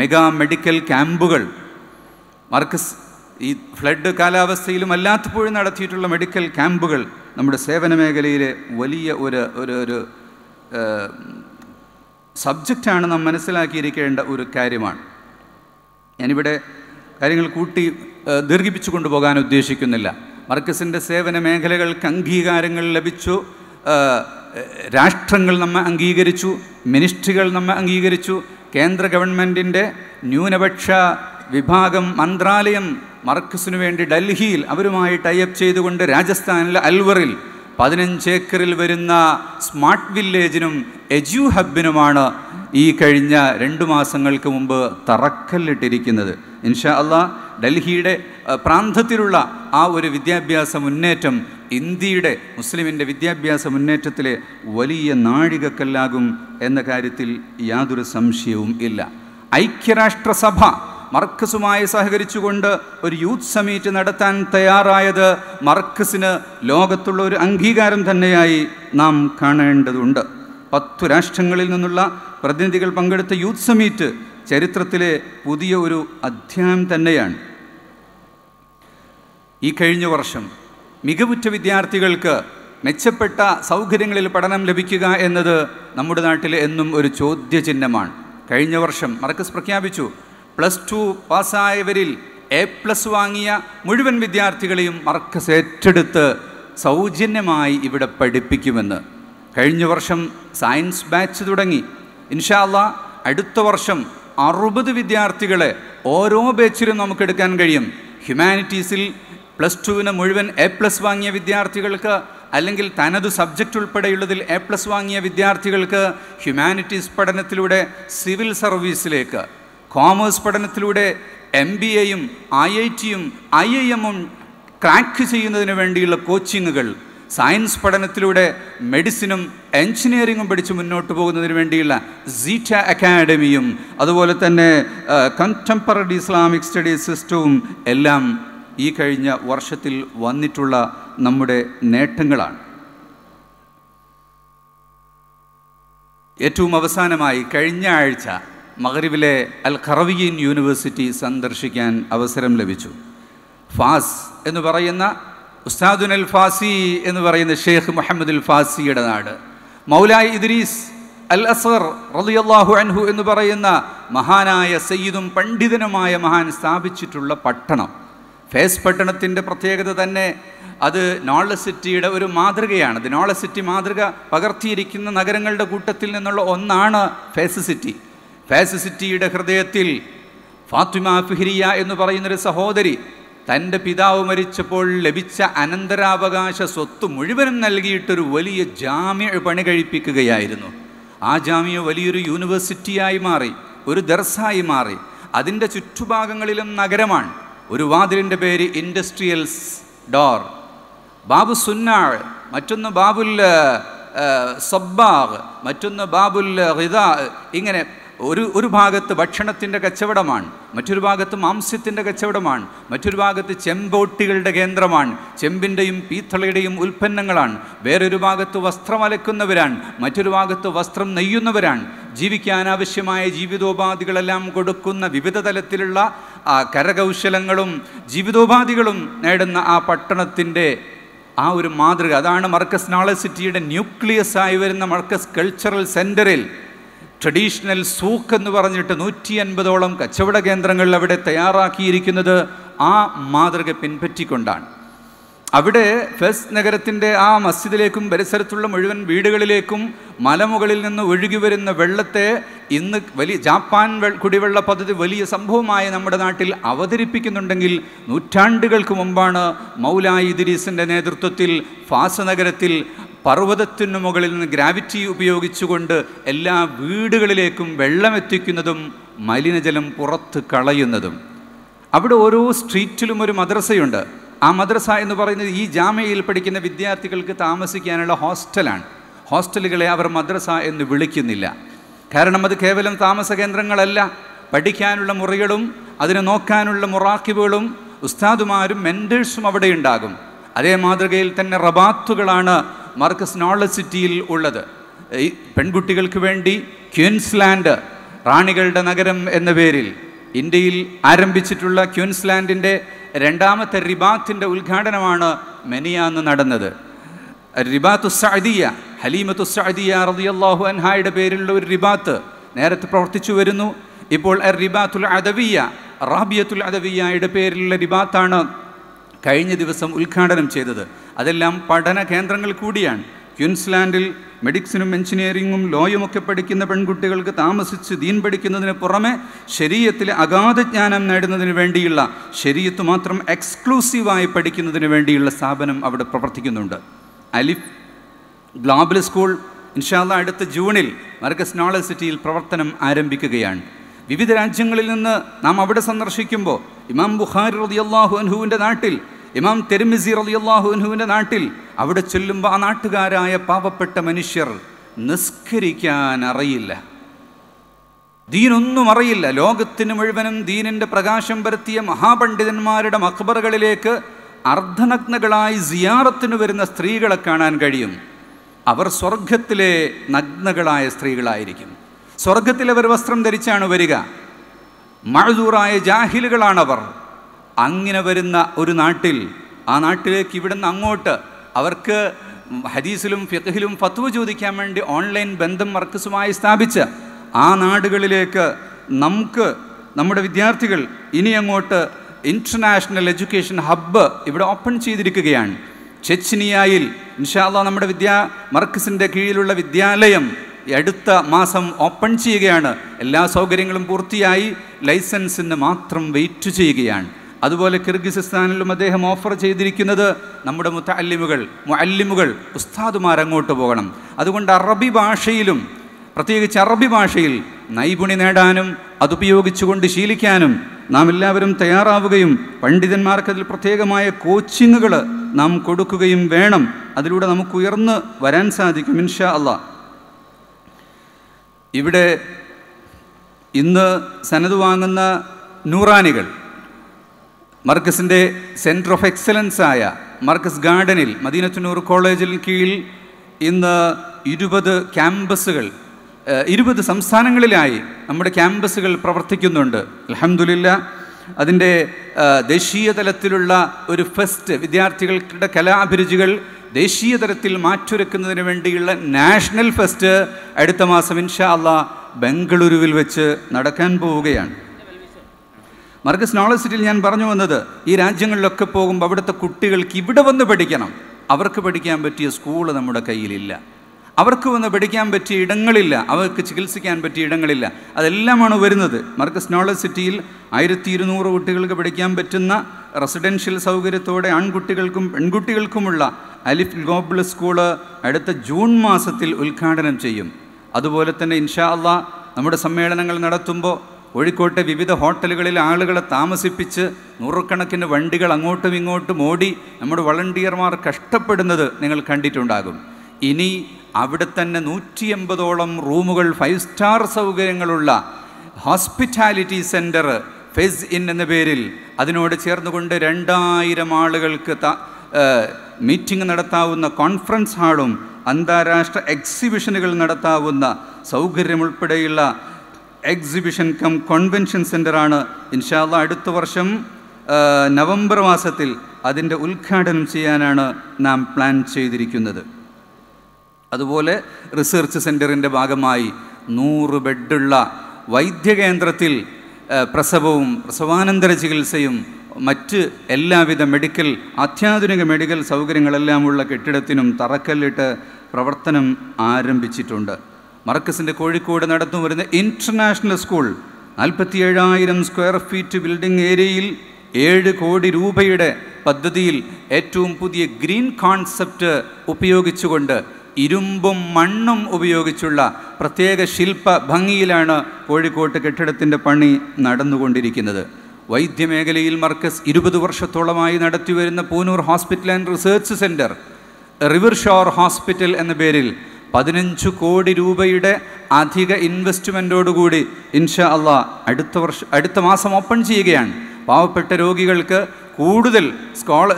mega medical ക്യാമ്പുകൾ മർക്കസ് ഈ ഫ്ലഡ് കാലാവസ്ഥയിലും അല്ലാത്തപ്പോഴും നടത്തിയിട്ടുള്ള മെഡിക്കൽ ക്യാമ്പുകൾ നമ്മുടെ സേവന മേഖലയിലെ വലിയ ഒരു ഒരു ഒരു സബ്ജക്റ്റാണ് നാം മനസ്സിലാക്കിയിരിക്കേണ്ട ഒരു കാര്യമാണ് ഞാനിവിടെ കാര്യങ്ങൾ കൂട്ടി ദീർഘിപ്പിച്ചു കൊണ്ടുപോകാൻ ഉദ്ദേശിക്കുന്നില്ല മർക്കസിൻ്റെ സേവന മേഖലകൾക്ക് അംഗീകാരങ്ങൾ ലഭിച്ചു രാഷ്ട്രങ്ങൾ നമ്മെ അംഗീകരിച്ചു മിനിസ്ട്രികൾ നമ്മെ അംഗീകരിച്ചു കേന്ദ്ര ഗവൺമെൻറ്റിൻ്റെ ന്യൂനപക്ഷ വിഭാഗം മന്ത്രാലയം മർക്കസിനു വേണ്ടി ഡൽഹിയിൽ അവരുമായി ടൈപ്പ് ചെയ്തുകൊണ്ട് രാജസ്ഥാനിലെ അൽവറിൽ പതിനഞ്ച് ഏക്കറിൽ വരുന്ന സ്മാർട്ട് വില്ലേജിനും എജ്യു ഹബിനുമാണ് ഈ കഴിഞ്ഞ രണ്ട് മാസങ്ങൾക്ക് മുമ്പ് തറക്കല്ലിട്ടിരിക്കുന്നത് ഇൻഷാ അള്ളാ ഡൽഹിയുടെ പ്രാന്തത്തിലുള്ള ആ ഒരു വിദ്യാഭ്യാസ മുന്നേറ്റം ഇന്ത്യയുടെ മുസ്ലിമിൻ്റെ വിദ്യാഭ്യാസ മുന്നേറ്റത്തിലെ വലിയ നാഴികക്കല്ലാകും എന്ന കാര്യത്തിൽ യാതൊരു സംശയവും ഇല്ല ഐക്യരാഷ്ട്രസഭ മർക്കസുമായി സഹകരിച്ചുകൊണ്ട് ഒരു യൂത്ത് സമീറ്റ് നടത്താൻ തയ്യാറായത് മർക്കസിന് ലോകത്തുള്ള ഒരു അംഗീകാരം തന്നെയായി നാം കാണേണ്ടതുണ്ട് പത്തു രാഷ്ട്രങ്ങളിൽ നിന്നുള്ള പ്രതിനിധികൾ പങ്കെടുത്ത യൂത്ത് സമീറ്റ് ചരിത്രത്തിലെ പുതിയ ഒരു അധ്യായം തന്നെയാണ് ഈ കഴിഞ്ഞ വർഷം മികവുറ്റ വിദ്യാർത്ഥികൾക്ക് മെച്ചപ്പെട്ട സൗകര്യങ്ങളിൽ പഠനം ലഭിക്കുക എന്നത് നമ്മുടെ നാട്ടിൽ എന്നും ഒരു ചോദ്യചിഹ്നമാണ് കഴിഞ്ഞ വർഷം മറക്കസ് പ്രഖ്യാപിച്ചു പ്ലസ് ടു പാസ്സായവരിൽ എ പ്ലസ് വാങ്ങിയ മുഴുവൻ വിദ്യാർത്ഥികളെയും മർക്കസ് ഏറ്റെടുത്ത് സൗജന്യമായി ഇവിടെ പഠിപ്പിക്കുമെന്ന് കഴിഞ്ഞ വർഷം സയൻസ് ബാച്ച് തുടങ്ങി ഇൻഷാല്ല അടുത്ത വർഷം അറുപത് വിദ്യാർത്ഥികളെ ഓരോ ബാച്ചിലും നമുക്ക് എടുക്കാൻ കഴിയും ഹ്യൂമാനിറ്റീസിൽ പ്ലസ് ടുവിന് മുഴുവൻ എ പ്ലസ് വാങ്ങിയ വിദ്യാർത്ഥികൾക്ക് അല്ലെങ്കിൽ തനതു സബ്ജക്റ്റ് ഉൾപ്പെടെയുള്ളതിൽ എ പ്ലസ് വാങ്ങിയ വിദ്യാർത്ഥികൾക്ക് ഹ്യൂമാനിറ്റീസ് പഠനത്തിലൂടെ സിവിൽ സർവീസിലേക്ക് കോമേഴ്സ് പഠനത്തിലൂടെ എം ബി എയും ഐ ഐ ടിയും ഐ ഐ എമ്മും ക്രാക്ക് ചെയ്യുന്നതിന് വേണ്ടിയുള്ള കോച്ചിങ്ങുകൾ സയൻസ് പഠനത്തിലൂടെ മെഡിസിനും എഞ്ചിനീയറിങ്ങും പഠിച്ച് മുന്നോട്ട് പോകുന്നതിന് വേണ്ടിയുള്ള സീറ്റ അക്കാഡമിയും അതുപോലെ തന്നെ കണ്ടംപററി ഇസ്ലാമിക് സ്റ്റഡീസ് സിസ്റ്റവും എല്ലാം ഈ കഴിഞ്ഞ വർഷത്തിൽ വന്നിട്ടുള്ള നമ്മുടെ നേട്ടങ്ങളാണ് ഏറ്റവും അവസാനമായി കഴിഞ്ഞ ആഴ്ച മഗരിബിലെ അൽ ഖറവിയൻ യൂണിവേഴ്സിറ്റി സന്ദർശിക്കാൻ അവസരം ലഭിച്ചു ഫാസ് എന്ന് പറയുന്ന ഉസ്താദുൻ അൽ ഫാസി എന്ന് പറയുന്ന ഷെയ്ഖ് മുഹമ്മദ് അൽ ഫാസിയുടെ നാട് മൗലായ് ഇദ്രീസ് അൽ അസർ റലിയല്ലാഹു അൻഹു എന്ന് പറയുന്ന മഹാനായ സയ്യിദും പണ്ഡിതനുമായ മഹാൻ സ്ഥാപിച്ചിട്ടുള്ള പട്ടണം ഫേസ് പട്ടണത്തിൻ്റെ പ്രത്യേകത തന്നെ അത് സിറ്റിയുടെ ഒരു മാതൃകയാണ് അത് സിറ്റി മാതൃക പകർത്തിയിരിക്കുന്ന നഗരങ്ങളുടെ കൂട്ടത്തിൽ നിന്നുള്ള ഒന്നാണ് ഫേസ് സിറ്റി ഫാസിസിറ്റിയുടെ ഹൃദയത്തിൽ ഫാത്തിമ ഫിഹിരിയ എന്ന് പറയുന്നൊരു സഹോദരി തൻ്റെ പിതാവ് മരിച്ചപ്പോൾ ലഭിച്ച അനന്തരാവകാശ സ്വത്ത് മുഴുവനും നൽകിയിട്ടൊരു വലിയ ജാമ്യ പണി കഴിപ്പിക്കുകയായിരുന്നു ആ ജാമ്യ വലിയൊരു യൂണിവേഴ്സിറ്റിയായി മാറി ഒരു ദർസായി മാറി അതിൻ്റെ ചുറ്റുഭാഗങ്ങളിലും നഗരമാണ് ഒരു വാതിലിൻ്റെ പേര് ഇൻഡസ്ട്രിയൽസ് ഡോർ ബാബു സുന്നാൾ മറ്റൊന്ന് ബാബുൽ സബ്ബാഗ് മറ്റൊന്ന് ബാബുൽ ഹിദാ ഇങ്ങനെ ഒരു ഒരു ഭാഗത്ത് ഭക്ഷണത്തിൻ്റെ കച്ചവടമാണ് മറ്റൊരു ഭാഗത്ത് മാംസ്യത്തിൻ്റെ കച്ചവടമാണ് മറ്റൊരു ഭാഗത്ത് ചെമ്പോട്ടികളുടെ കേന്ദ്രമാണ് ചെമ്പിൻ്റെയും പീത്തളയുടെയും ഉൽപ്പന്നങ്ങളാണ് വേറൊരു ഭാഗത്ത് വസ്ത്രം അലക്കുന്നവരാണ് മറ്റൊരു ഭാഗത്ത് വസ്ത്രം നെയ്യുന്നവരാണ് ജീവിക്കാനാവശ്യമായ ജീവിതോപാധികളെല്ലാം കൊടുക്കുന്ന വിവിധ തലത്തിലുള്ള കരകൗശലങ്ങളും ജീവിതോപാധികളും നേടുന്ന ആ പട്ടണത്തിൻ്റെ ആ ഒരു മാതൃക അതാണ് മർക്കസ് നോളജ് സിറ്റിയുടെ ന്യൂക്ലിയസ് ആയി വരുന്ന മർക്കസ് കൾച്ചറൽ സെൻറ്ററിൽ ട്രഡീഷണൽ സൂക്ക് എന്ന് പറഞ്ഞിട്ട് നൂറ്റി അൻപതോളം കച്ചവട കേന്ദ്രങ്ങൾ അവിടെ തയ്യാറാക്കിയിരിക്കുന്നത് ആ മാതൃക പിൻപറ്റിക്കൊണ്ടാണ് അവിടെ ഫെസ് നഗരത്തിൻ്റെ ആ മസ്ജിദിലേക്കും പരിസരത്തുള്ള മുഴുവൻ വീടുകളിലേക്കും മലമുകളിൽ നിന്ന് ഒഴുകി വരുന്ന വെള്ളത്തെ ഇന്ന് വലിയ ജാപ്പാൻ കുടിവെള്ള പദ്ധതി വലിയ സംഭവമായി നമ്മുടെ നാട്ടിൽ അവതരിപ്പിക്കുന്നുണ്ടെങ്കിൽ നൂറ്റാണ്ടുകൾക്ക് മുമ്പാണ് മൗലായി ഇദ്രീസിൻ്റെ നേതൃത്വത്തിൽ ഫാസ നഗരത്തിൽ പർവ്വതത്തിന് മുകളിൽ നിന്ന് ഗ്രാവിറ്റി ഉപയോഗിച്ചുകൊണ്ട് എല്ലാ വീടുകളിലേക്കും വെള്ളമെത്തിക്കുന്നതും മലിനജലം പുറത്ത് കളയുന്നതും അവിടെ ഓരോ സ്ട്രീറ്റിലും ഒരു മദ്രസയുണ്ട് ആ മദ്രസ എന്ന് പറയുന്നത് ഈ ജാമ്യയിൽ പഠിക്കുന്ന വിദ്യാർത്ഥികൾക്ക് താമസിക്കാനുള്ള ഹോസ്റ്റലാണ് ഹോസ്റ്റലുകളെ അവർ മദ്രസ എന്ന് വിളിക്കുന്നില്ല കാരണം അത് കേവലം താമസ കേന്ദ്രങ്ങളല്ല പഠിക്കാനുള്ള മുറികളും അതിനെ നോക്കാനുള്ള മുറാക്കിബുകളും ഉസ്താദുമാരും മെൻറ്റേഴ്സും അവിടെ ഉണ്ടാകും അതേ മാതൃകയിൽ തന്നെ റബാത്തുകളാണ് മാർക്കസ് നോളജ് സിറ്റിയിൽ ഉള്ളത് ഈ പെൺകുട്ടികൾക്ക് വേണ്ടി ക്യൂൻസ്ലാൻഡ് റാണികളുടെ നഗരം എന്ന പേരിൽ ഇന്ത്യയിൽ ആരംഭിച്ചിട്ടുള്ള ക്യൂൻസ്ലാൻഡിൻ്റെ രണ്ടാമത്തെ റിബാത്തിൻ്റെ ഉദ്ഘാടനമാണ് മെനിയാന്ന് നടന്നത് റിബാത്തു സഅദിയ ഹലീമത്തു സഅദിയ റതിയല്ലാഹു അൻഹായുടെ പേരിലുള്ള ഒരു റിബാത്ത് നേരത്തെ പ്രവർത്തിച്ചു വരുന്നു ഇപ്പോൾ റിബാത്തുൽ അദവിയ റാബിയത്തുൽ അദവിയയുടെ പേരിലുള്ള റിബാത്താണ് കഴിഞ്ഞ ദിവസം ഉദ്ഘാടനം ചെയ്തത് അതെല്ലാം പഠന കേന്ദ്രങ്ങൾ കൂടിയാണ് ക്യൂൻസ്ലാൻഡിൽ മെഡിക്സിനും എഞ്ചിനീയറിങ്ങും ലോയും ഒക്കെ പഠിക്കുന്ന പെൺകുട്ടികൾക്ക് താമസിച്ച് ദീൻ പഠിക്കുന്നതിന് പുറമെ ശരീരത്തിലെ അഗാധ ജ്ഞാനം നേടുന്നതിന് വേണ്ടിയുള്ള ശരീരത്ത് മാത്രം എക്സ്ക്ലൂസീവായി പഠിക്കുന്നതിന് വേണ്ടിയുള്ള സ്ഥാപനം അവിടെ പ്രവർത്തിക്കുന്നുണ്ട് അലിഫ് ഗ്ലോബൽ സ്കൂൾ ഇൻഷാല്ല അടുത്ത ജൂണിൽ മർഗസ് നോളജ് സിറ്റിയിൽ പ്രവർത്തനം ആരംഭിക്കുകയാണ് വിവിധ രാജ്യങ്ങളിൽ നിന്ന് നാം അവിടെ സന്ദർശിക്കുമ്പോൾ ഇമാം ബുഖാരി റതിയല്ലാഹു അൻഹുവിൻ്റെ നാട്ടിൽ ഇമാം തെരുമിസി റതിയല്ലാഹു അൻഹുവിൻ്റെ നാട്ടിൽ അവിടെ ചെല്ലുമ്പോൾ ആ നാട്ടുകാരായ പാവപ്പെട്ട മനുഷ്യർ നിസ്കരിക്കാൻ അറിയില്ല ദീനൊന്നും അറിയില്ല ലോകത്തിന് മുഴുവനും ദീനിൻ്റെ പ്രകാശം വരുത്തിയ മഹാപണ്ഡിതന്മാരുടെ മക്ബറുകളിലേക്ക് അർദ്ധനഗ്നകളായി സിയാറത്തിന് വരുന്ന സ്ത്രീകളെ കാണാൻ കഴിയും അവർ സ്വർഗത്തിലെ നഗ്നകളായ സ്ത്രീകളായിരിക്കും സ്വർഗത്തിൽ അവർ വസ്ത്രം ധരിച്ചാണ് വരിക മഴദൂറായ ജാഹിലുകളാണവർ അങ്ങനെ വരുന്ന ഒരു നാട്ടിൽ ആ നാട്ടിലേക്ക് ഇവിടുന്ന് അങ്ങോട്ട് അവർക്ക് ഹദീസിലും ഫിഖഹിലും ഫത്വ ചോദിക്കാൻ വേണ്ടി ഓൺലൈൻ ബന്ധം മർക്കസുമായി സ്ഥാപിച്ച് ആ നാടുകളിലേക്ക് നമുക്ക് നമ്മുടെ വിദ്യാർത്ഥികൾ ഇനി അങ്ങോട്ട് ഇൻ്റർനാഷണൽ എഡ്യൂക്കേഷൻ ഹബ്ബ് ഇവിടെ ഓപ്പൺ ചെയ്തിരിക്കുകയാണ് ചെച്ചിനിയായിൽ ഇൻഷാല്ല നമ്മുടെ വിദ്യാ മർക്കസിൻ്റെ കീഴിലുള്ള വിദ്യാലയം അടുത്ത മാസം ഓപ്പൺ ചെയ്യുകയാണ് എല്ലാ സൗകര്യങ്ങളും പൂർത്തിയായി ലൈസൻസിന് മാത്രം വെയിറ്റ് ചെയ്യുകയാണ് അതുപോലെ കിർഗിസിസ്ഥാനിലും അദ്ദേഹം ഓഫർ ചെയ്തിരിക്കുന്നത് നമ്മുടെ മുത്ത അല്ലിമുകൾ അല്ലിമുകൾ ഉസ്താദുമാർ അങ്ങോട്ട് പോകണം അതുകൊണ്ട് അറബി ഭാഷയിലും പ്രത്യേകിച്ച് അറബി ഭാഷയിൽ നൈപുണി നേടാനും അതുപയോഗിച്ചുകൊണ്ട് ശീലിക്കാനും നാം എല്ലാവരും തയ്യാറാവുകയും പണ്ഡിതന്മാർക്കതിൽ പ്രത്യേകമായ കോച്ചിങ്ങുകൾ നാം കൊടുക്കുകയും വേണം അതിലൂടെ നമുക്ക് ഉയർന്ന് വരാൻ സാധിക്കും ഇൻഷാ അള്ളാഹ് ഇവിടെ ഇന്ന് സനത് വാങ്ങുന്ന നൂറാനികൾ മർക്കസിൻ്റെ സെൻറ്റർ ഓഫ് എക്സലൻസ് ആയ മർക്കസ് ഗാർഡനിൽ മദീനത്തുനൂർ കോളേജിൽ കീഴിൽ ഇന്ന് ഇരുപത് ക്യാമ്പസുകൾ ഇരുപത് സംസ്ഥാനങ്ങളിലായി നമ്മുടെ ക്യാമ്പസുകൾ പ്രവർത്തിക്കുന്നുണ്ട് അലഹമുല്ല അതിൻ്റെ ദേശീയ തലത്തിലുള്ള ഒരു ഫെസ്റ്റ് വിദ്യാർത്ഥികളുടെ കലാഭിരുചികൾ ദേശീയ തലത്തിൽ മാറ്റുരക്കുന്നതിന് വേണ്ടിയുള്ള നാഷണൽ ഫെസ്റ്റ് അടുത്ത മാസം ഇൻഷാ അല്ല ബംഗളൂരുവിൽ വെച്ച് നടക്കാൻ പോവുകയാണ് മർഗസ് നോളജിറ്റിയിൽ ഞാൻ പറഞ്ഞു വന്നത് ഈ രാജ്യങ്ങളിലൊക്കെ പോകുമ്പോൾ അവിടുത്തെ കുട്ടികൾക്ക് ഇവിടെ വന്ന് പഠിക്കണം അവർക്ക് പഠിക്കാൻ പറ്റിയ സ്കൂൾ നമ്മുടെ കയ്യിലില്ല അവർക്ക് വന്ന് പഠിക്കാൻ പറ്റിയ ഇടങ്ങളില്ല അവർക്ക് ചികിത്സിക്കാൻ പറ്റിയ ഇടങ്ങളില്ല അതെല്ലാമാണ് വരുന്നത് മർക്കസ് നോളജ് സിറ്റിയിൽ ആയിരത്തി ഇരുന്നൂറ് കുട്ടികൾക്ക് പഠിക്കാൻ പറ്റുന്ന റെസിഡൻഷ്യൽ സൗകര്യത്തോടെ ആൺകുട്ടികൾക്കും പെൺകുട്ടികൾക്കുമുള്ള അലിഫ് ഗ്ലോബൽ സ്കൂള് അടുത്ത ജൂൺ മാസത്തിൽ ഉദ്ഘാടനം ചെയ്യും അതുപോലെ തന്നെ ഇൻഷാ അള്ളാ നമ്മുടെ സമ്മേളനങ്ങൾ നടത്തുമ്പോൾ കോഴിക്കോട്ടെ വിവിധ ഹോട്ടലുകളിൽ ആളുകളെ താമസിപ്പിച്ച് നൂറുകണക്കിന് വണ്ടികൾ അങ്ങോട്ടും ഇങ്ങോട്ടും ഓടി നമ്മുടെ വളണ്ടിയർമാർ കഷ്ടപ്പെടുന്നത് നിങ്ങൾ കണ്ടിട്ടുണ്ടാകും ഇനി അവിടെ തന്നെ നൂറ്റി എൺപതോളം റൂമുകൾ ഫൈവ് സ്റ്റാർ സൗകര്യങ്ങളുള്ള ഹോസ്പിറ്റാലിറ്റി സെൻറ്റർ ഫെസ് ഇൻ എന്ന പേരിൽ അതിനോട് ചേർന്നുകൊണ്ട് രണ്ടായിരം ആളുകൾക്ക് മീറ്റിംഗ് നടത്താവുന്ന കോൺഫറൻസ് ഹാളും അന്താരാഷ്ട്ര എക്സിബിഷനുകൾ നടത്താവുന്ന സൗകര്യമുൾപ്പെടെയുള്ള എക്സിബിഷൻ കം കോൺവെൻഷൻ സെൻ്ററാണ് ഇൻഷാല്ല അടുത്ത വർഷം നവംബർ മാസത്തിൽ അതിൻ്റെ ഉദ്ഘാടനം ചെയ്യാനാണ് നാം പ്ലാൻ ചെയ്തിരിക്കുന്നത് അതുപോലെ റിസർച്ച് സെൻറ്ററിൻ്റെ ഭാഗമായി നൂറ് ബെഡുള്ള വൈദ്യകേന്ദ്രത്തിൽ പ്രസവവും പ്രസവാനന്തര ചികിത്സയും മറ്റ് എല്ലാവിധ മെഡിക്കൽ അത്യാധുനിക മെഡിക്കൽ സൗകര്യങ്ങളെല്ലാമുള്ള കെട്ടിടത്തിനും തറക്കല്ലിട്ട് പ്രവർത്തനം ആരംഭിച്ചിട്ടുണ്ട് മർക്കസിൻ്റെ കോഴിക്കോട് നടന്നു വരുന്ന ഇൻ്റർനാഷണൽ സ്കൂൾ നാൽപ്പത്തിയേഴായിരം സ്ക്വയർ ഫീറ്റ് ബിൽഡിംഗ് ഏരിയയിൽ ഏഴ് കോടി രൂപയുടെ പദ്ധതിയിൽ ഏറ്റവും പുതിയ ഗ്രീൻ കോൺസെപ്റ്റ് ഉപയോഗിച്ചുകൊണ്ട് ഇരുമ്പും മണ്ണും ഉപയോഗിച്ചുള്ള പ്രത്യേക ശില്പ ഭംഗിയിലാണ് കോഴിക്കോട്ട് കെട്ടിടത്തിൻ്റെ പണി നടന്നുകൊണ്ടിരിക്കുന്നത് വൈദ്യമേഖലയിൽ മർക്കസ് ഇരുപത് വർഷത്തോളമായി നടത്തിവരുന്ന Poonoor hospital and research centre river shore hospital എന്ന പേരിൽ പതിനഞ്ച് കോടി രൂപയുടെ അധിക ഇൻവെസ്റ്റ്മെൻറ്റോടുകൂടി ഇൻഷാ അള്ളാ അടുത്ത വർഷം അടുത്ത മാസം ഓപ്പൺ ചെയ്യുകയാണ് പാവപ്പെട്ട രോഗികൾക്ക് കൂടുതൽ സ്കോള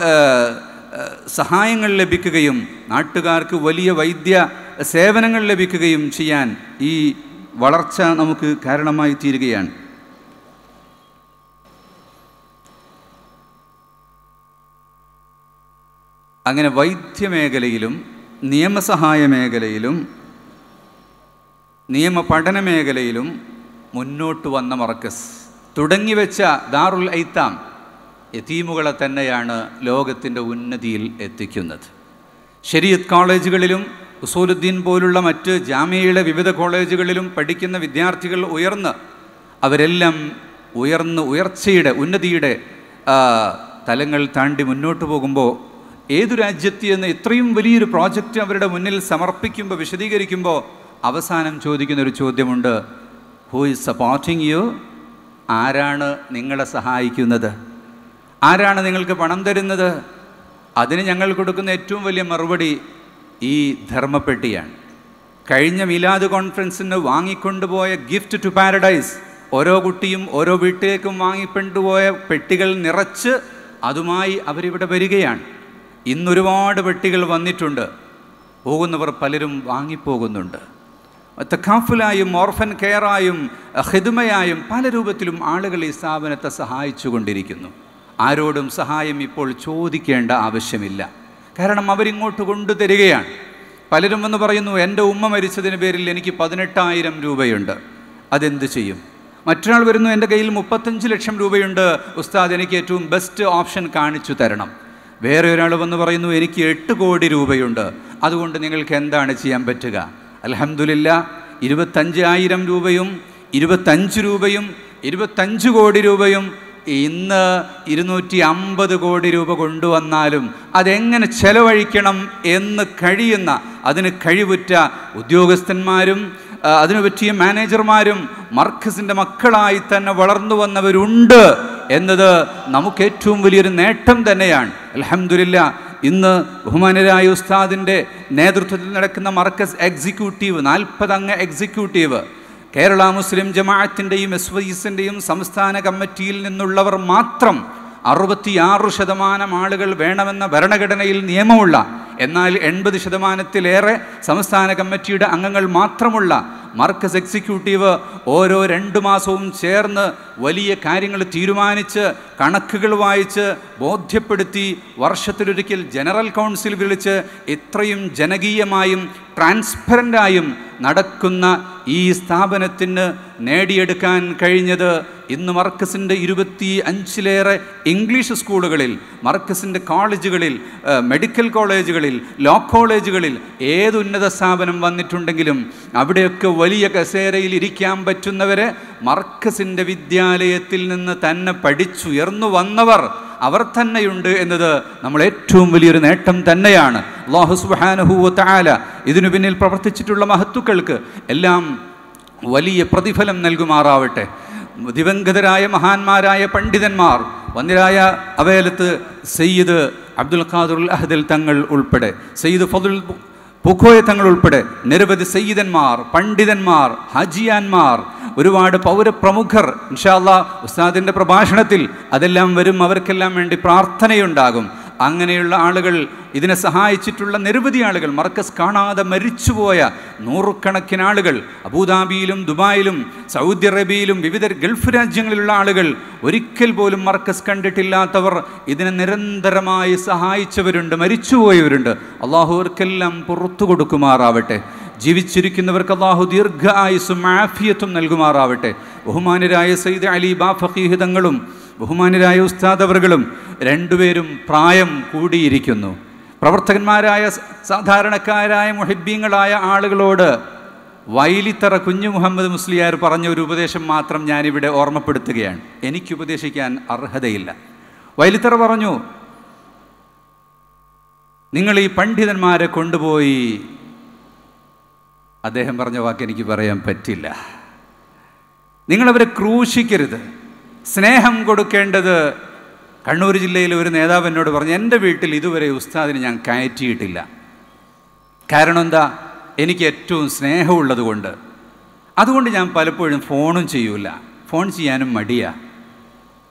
സഹായങ്ങൾ ലഭിക്കുകയും നാട്ടുകാർക്ക് വലിയ വൈദ്യ സേവനങ്ങൾ ലഭിക്കുകയും ചെയ്യാൻ ഈ വളർച്ച നമുക്ക് കാരണമായി തീരുകയാണ് അങ്ങനെ വൈദ്യമേഖലയിലും നിയമസഹായ മേഖലയിലും നിയമ പഠന മേഖലയിലും മുന്നോട്ട് വന്ന മറക്കസ് തുടങ്ങിവെച്ച ദാറുൽ ഐത്താം യതീമുകളെ തന്നെയാണ് ലോകത്തിൻ്റെ ഉന്നതിയിൽ എത്തിക്കുന്നത് ശരീഅത്ത് കോളേജുകളിലും ഉസൂലുദ്ദീൻ പോലുള്ള മറ്റ് ജാമ്യയിലെ വിവിധ കോളേജുകളിലും പഠിക്കുന്ന വിദ്യാർത്ഥികൾ ഉയർന്ന് അവരെല്ലാം ഉയർന്ന് ഉയർച്ചയുടെ ഉന്നതിയുടെ തലങ്ങൾ താണ്ടി മുന്നോട്ട് പോകുമ്പോൾ ഏതു രാജ്യത്തിൽ ഇത്രയും വലിയൊരു പ്രോജക്റ്റ് അവരുടെ മുന്നിൽ സമർപ്പിക്കുമ്പോൾ വിശദീകരിക്കുമ്പോൾ അവസാനം ചോദിക്കുന്നൊരു ചോദ്യമുണ്ട് ഹൂ ഇസ് സപ്പോർട്ടിങ് യു ആരാണ് നിങ്ങളെ സഹായിക്കുന്നത് ആരാണ് നിങ്ങൾക്ക് പണം തരുന്നത് അതിന് ഞങ്ങൾ കൊടുക്കുന്ന ഏറ്റവും വലിയ മറുപടി ഈ ധർമ്മപ്പെട്ടിയാണ് കഴിഞ്ഞ മിലാദ് കോൺഫറൻസിന് വാങ്ങിക്കൊണ്ടുപോയ ഗിഫ്റ്റ് ടു പാരഡൈസ് ഓരോ കുട്ടിയും ഓരോ വീട്ടിലേക്കും വാങ്ങിക്കൊണ്ടുപോയ പെട്ടികൾ നിറച്ച് അതുമായി അവരിവിടെ വരികയാണ് ഇന്നൊരുപാട് പെട്ടികൾ വന്നിട്ടുണ്ട് പോകുന്നവർ പലരും വാങ്ങിപ്പോകുന്നുണ്ട് തക്കാഫുലായും ഓർഫൻ കെയറായും ഹിദുമയായും പല രൂപത്തിലും ആളുകൾ ഈ സ്ഥാപനത്തെ സഹായിച്ചു കൊണ്ടിരിക്കുന്നു ആരോടും സഹായം ഇപ്പോൾ ചോദിക്കേണ്ട ആവശ്യമില്ല കാരണം അവരിങ്ങോട്ട് തരികയാണ് പലരും വന്ന് പറയുന്നു എൻ്റെ ഉമ്മ മരിച്ചതിന് പേരിൽ എനിക്ക് പതിനെട്ടായിരം രൂപയുണ്ട് അതെന്ത് ചെയ്യും മറ്റൊരാൾ വരുന്നു എൻ്റെ കയ്യിൽ മുപ്പത്തഞ്ച് ലക്ഷം രൂപയുണ്ട് ഉസ്താദ് എനിക്ക് ഏറ്റവും ബെസ്റ്റ് ഓപ്ഷൻ കാണിച്ചു തരണം വേറെ ഒരാൾ വന്ന് പറയുന്നു എനിക്ക് എട്ട് കോടി രൂപയുണ്ട് അതുകൊണ്ട് നിങ്ങൾക്ക് എന്താണ് ചെയ്യാൻ പറ്റുക അലഹമുല്ല ഇരുപത്തഞ്ചായിരം രൂപയും ഇരുപത്തഞ്ച് രൂപയും ഇരുപത്തഞ്ച് കോടി രൂപയും ഇന്ന് ഇരുന്നൂറ്റി അമ്പത് കോടി രൂപ കൊണ്ടുവന്നാലും അതെങ്ങനെ ചെലവഴിക്കണം എന്ന് കഴിയുന്ന അതിന് കഴിവുറ്റ ഉദ്യോഗസ്ഥന്മാരും അതിനു പറ്റിയ മാനേജർമാരും മർക്കസിൻ്റെ മക്കളായി തന്നെ വളർന്നു വന്നവരുണ്ട് എന്നത് നമുക്ക് ഏറ്റവും വലിയൊരു നേട്ടം തന്നെയാണ് അലഹമില്ല ഇന്ന് ബഹുമാനരായ ഉസ്താദിൻ്റെ നേതൃത്വത്തിൽ നടക്കുന്ന മർക്കസ് എക്സിക്യൂട്ടീവ് നാൽപ്പതംഗ എക്സിക്യൂട്ടീവ് കേരള മുസ്ലിം ജമാഅത്തിൻ്റെയും എസ് വൈ എസിൻ്റെയും സംസ്ഥാന കമ്മിറ്റിയിൽ നിന്നുള്ളവർ മാത്രം അറുപത്തിയാറ് ശതമാനം ആളുകൾ വേണമെന്ന ഭരണഘടനയിൽ നിയമമുള്ള എന്നാൽ എൺപത് ശതമാനത്തിലേറെ സംസ്ഥാന കമ്മിറ്റിയുടെ അംഗങ്ങൾ മാത്രമുള്ള മർക്കസ് എക്സിക്യൂട്ടീവ് ഓരോ രണ്ട് മാസവും ചേർന്ന് വലിയ കാര്യങ്ങൾ തീരുമാനിച്ച് കണക്കുകൾ വായിച്ച് ബോധ്യപ്പെടുത്തി വർഷത്തിലൊരിക്കൽ ജനറൽ കൗൺസിൽ വിളിച്ച് ഇത്രയും ജനകീയമായും ട്രാൻസ്പെറൻ്റായും നടക്കുന്ന ഈ സ്ഥാപനത്തിന് നേടിയെടുക്കാൻ കഴിഞ്ഞത് ഇന്ന് മർക്കസിൻ്റെ ഇരുപത്തി അഞ്ചിലേറെ ഇംഗ്ലീഷ് സ്കൂളുകളിൽ മർക്കസിൻ്റെ കോളേജുകളിൽ മെഡിക്കൽ കോളേജുകളിൽ ലോ കോളേജുകളിൽ ഏതുന്നത സ്ഥാപനം വന്നിട്ടുണ്ടെങ്കിലും അവിടെയൊക്കെ വലിയ കസേരയിൽ ഇരിക്കാൻ പറ്റുന്നവരെ മർക്കസിൻ്റെ വിദ്യാലയത്തിൽ നിന്ന് തന്നെ പഠിച്ചുയർന്നു വന്നവർ അവർ തന്നെയുണ്ട് എന്നത് നമ്മൾ ഏറ്റവും വലിയൊരു നേട്ടം തന്നെയാണ് അള്ളാഹുസ്ബാനഹുല ഇതിനു പിന്നിൽ പ്രവർത്തിച്ചിട്ടുള്ള മഹത്തുക്കൾക്ക് എല്ലാം വലിയ പ്രതിഫലം നൽകുമാറാവട്ടെ ദിവംഗതരായ മഹാന്മാരായ പണ്ഡിതന്മാർ വന്നിരായ അവേലത്ത് സയ്യിദ് അബ്ദുൽ ഖാദുൽ അഹദൽ തങ്ങൾ ഉൾപ്പെടെ സയ്യിദ് ഫതുൽ പൂക്കോയ തങ്ങൾ ഉൾപ്പെടെ നിരവധി സയ്യിദന്മാർ പണ്ഡിതന്മാർ ഹജിയാന്മാർ ഒരുപാട് പൗരപ്രമുഖർ ഇൻഷാല്ല ഉസ്താദിൻ്റെ പ്രഭാഷണത്തിൽ അതെല്ലാം വരും അവർക്കെല്ലാം വേണ്ടി പ്രാർത്ഥനയുണ്ടാകും അങ്ങനെയുള്ള ആളുകൾ ഇതിനെ സഹായിച്ചിട്ടുള്ള നിരവധി ആളുകൾ മർക്കസ് കാണാതെ മരിച്ചുപോയ നൂറുകണക്കിന് ആളുകൾ അബുദാബിയിലും ദുബായിലും സൗദി അറേബ്യയിലും വിവിധ ഗൾഫ് രാജ്യങ്ങളിലുള്ള ആളുകൾ ഒരിക്കൽ പോലും മർക്കസ് കണ്ടിട്ടില്ലാത്തവർ ഇതിനെ നിരന്തരമായി സഹായിച്ചവരുണ്ട് മരിച്ചുപോയവരുണ്ട് അള്ളാഹുവർക്കെല്ലാം പുറത്തു കൊടുക്കുമാറാവട്ടെ ജീവിച്ചിരിക്കുന്നവർക്ക് അള്ളാഹു ദീർഘ ആയുസും ആഫിയത്തും നൽകുമാറാവട്ടെ ബഹുമാനരായ സയ്യിദ് അലി ബാ ഫക്കീഹിതങ്ങളും ബഹുമാനരായ ഉസ്താദവറുകളും രണ്ടുപേരും പ്രായം കൂടിയിരിക്കുന്നു പ്രവർത്തകന്മാരായ സാധാരണക്കാരായ മുഹിബ്യങ്ങളായ ആളുകളോട് വൈലിത്തറ കുഞ്ഞു മുഹമ്മദ് മുസ്ലിയാർ പറഞ്ഞ ഒരു ഉപദേശം മാത്രം ഞാനിവിടെ ഓർമ്മപ്പെടുത്തുകയാണ് എനിക്ക് ഉപദേശിക്കാൻ അർഹതയില്ല വൈലിത്തറ പറഞ്ഞു നിങ്ങൾ ഈ പണ്ഡിതന്മാരെ കൊണ്ടുപോയി അദ്ദേഹം പറഞ്ഞ വാക്ക് എനിക്ക് പറയാൻ പറ്റില്ല നിങ്ങളവരെ ക്രൂശിക്കരുത് സ്നേഹം കൊടുക്കേണ്ടത് കണ്ണൂർ ജില്ലയിലെ ഒരു നേതാവ് എന്നോട് പറഞ്ഞു എൻ്റെ വീട്ടിൽ ഇതുവരെ ഉസ്താദിനെ ഞാൻ കയറ്റിയിട്ടില്ല കാരണം എന്താ എനിക്ക് ഏറ്റവും സ്നേഹമുള്ളത് കൊണ്ട് അതുകൊണ്ട് ഞാൻ പലപ്പോഴും ഫോണും ചെയ്യൂല ഫോൺ ചെയ്യാനും മടിയാ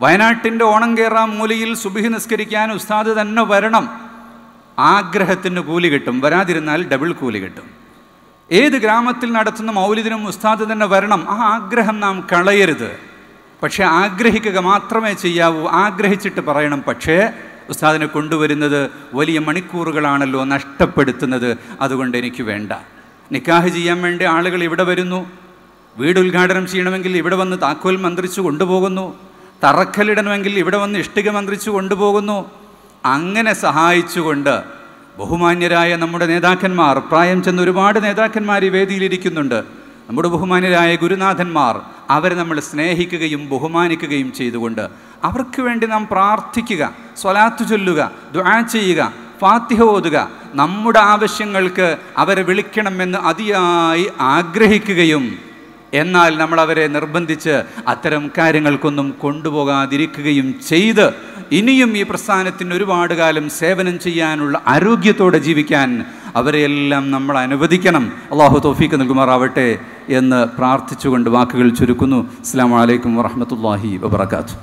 വയനാട്ടിൻ്റെ ഓണം കയറാൻ മൂലയിൽ സുബിഹി നിസ്കരിക്കാൻ ഉസ്താദ് തന്നെ വരണം ആഗ്രഹത്തിന് കൂലി കിട്ടും വരാതിരുന്നാൽ ഡബിൾ കൂലി കിട്ടും ഏത് ഗ്രാമത്തിൽ നടത്തുന്ന മൗലിദിനും ഉസ്താദ് തന്നെ വരണം ആ ആഗ്രഹം നാം കളയരുത് പക്ഷേ ആഗ്രഹിക്കുക മാത്രമേ ചെയ്യാവൂ ആഗ്രഹിച്ചിട്ട് പറയണം പക്ഷേ ഉസ്താദിനെ കൊണ്ടുവരുന്നത് വലിയ മണിക്കൂറുകളാണല്ലോ നഷ്ടപ്പെടുത്തുന്നത് അതുകൊണ്ട് എനിക്ക് വേണ്ട നിക്കാഹ് ചെയ്യാൻ വേണ്ടി ആളുകൾ ഇവിടെ വരുന്നു വീട് ഉദ്ഘാടനം ചെയ്യണമെങ്കിൽ ഇവിടെ വന്ന് താക്കോൽ മന്ത്രിച്ചു കൊണ്ടുപോകുന്നു തറക്കല്ലിടണമെങ്കിൽ ഇവിടെ വന്ന് ഇഷ്ടിക മന്ത്രിച്ചു കൊണ്ടുപോകുന്നു അങ്ങനെ സഹായിച്ചുകൊണ്ട് ബഹുമാന്യരായ നമ്മുടെ നേതാക്കന്മാർ പ്രായം ചെന്ന ഒരുപാട് നേതാക്കന്മാർ ഈ വേദിയിലിരിക്കുന്നുണ്ട് നമ്മുടെ ബഹുമാന്യരായ ഗുരുനാഥന്മാർ അവരെ നമ്മൾ സ്നേഹിക്കുകയും ബഹുമാനിക്കുകയും ചെയ്തുകൊണ്ട് അവർക്ക് വേണ്ടി നാം പ്രാർത്ഥിക്കുക സ്വലാത്തു ചൊല്ലുക ദ്വാ ചെയ്യുക ഫാത്തിഹ ഓതുക നമ്മുടെ ആവശ്യങ്ങൾക്ക് അവരെ വിളിക്കണമെന്ന് അതിയായി ആഗ്രഹിക്കുകയും എന്നാൽ നമ്മൾ അവരെ നിർബന്ധിച്ച് അത്തരം കാര്യങ്ങൾക്കൊന്നും കൊണ്ടുപോകാതിരിക്കുകയും ചെയ്ത് ഇനിയും ഈ പ്രസ്ഥാനത്തിന് ഒരുപാട് കാലം സേവനം ചെയ്യാനുള്ള ആരോഗ്യത്തോടെ ജീവിക്കാൻ അവരെയെല്ലാം നമ്മൾ അനുവദിക്കണം അള്ളാഹു തോഫീക്ക് നൽകുമാറാവട്ടെ എന്ന് പ്രാർത്ഥിച്ചുകൊണ്ട് വാക്കുകൾ ചുരുക്കുന്നു അസ്സാം വലൈക്കും വാഹമത്തല്ലാഹി വാത്തു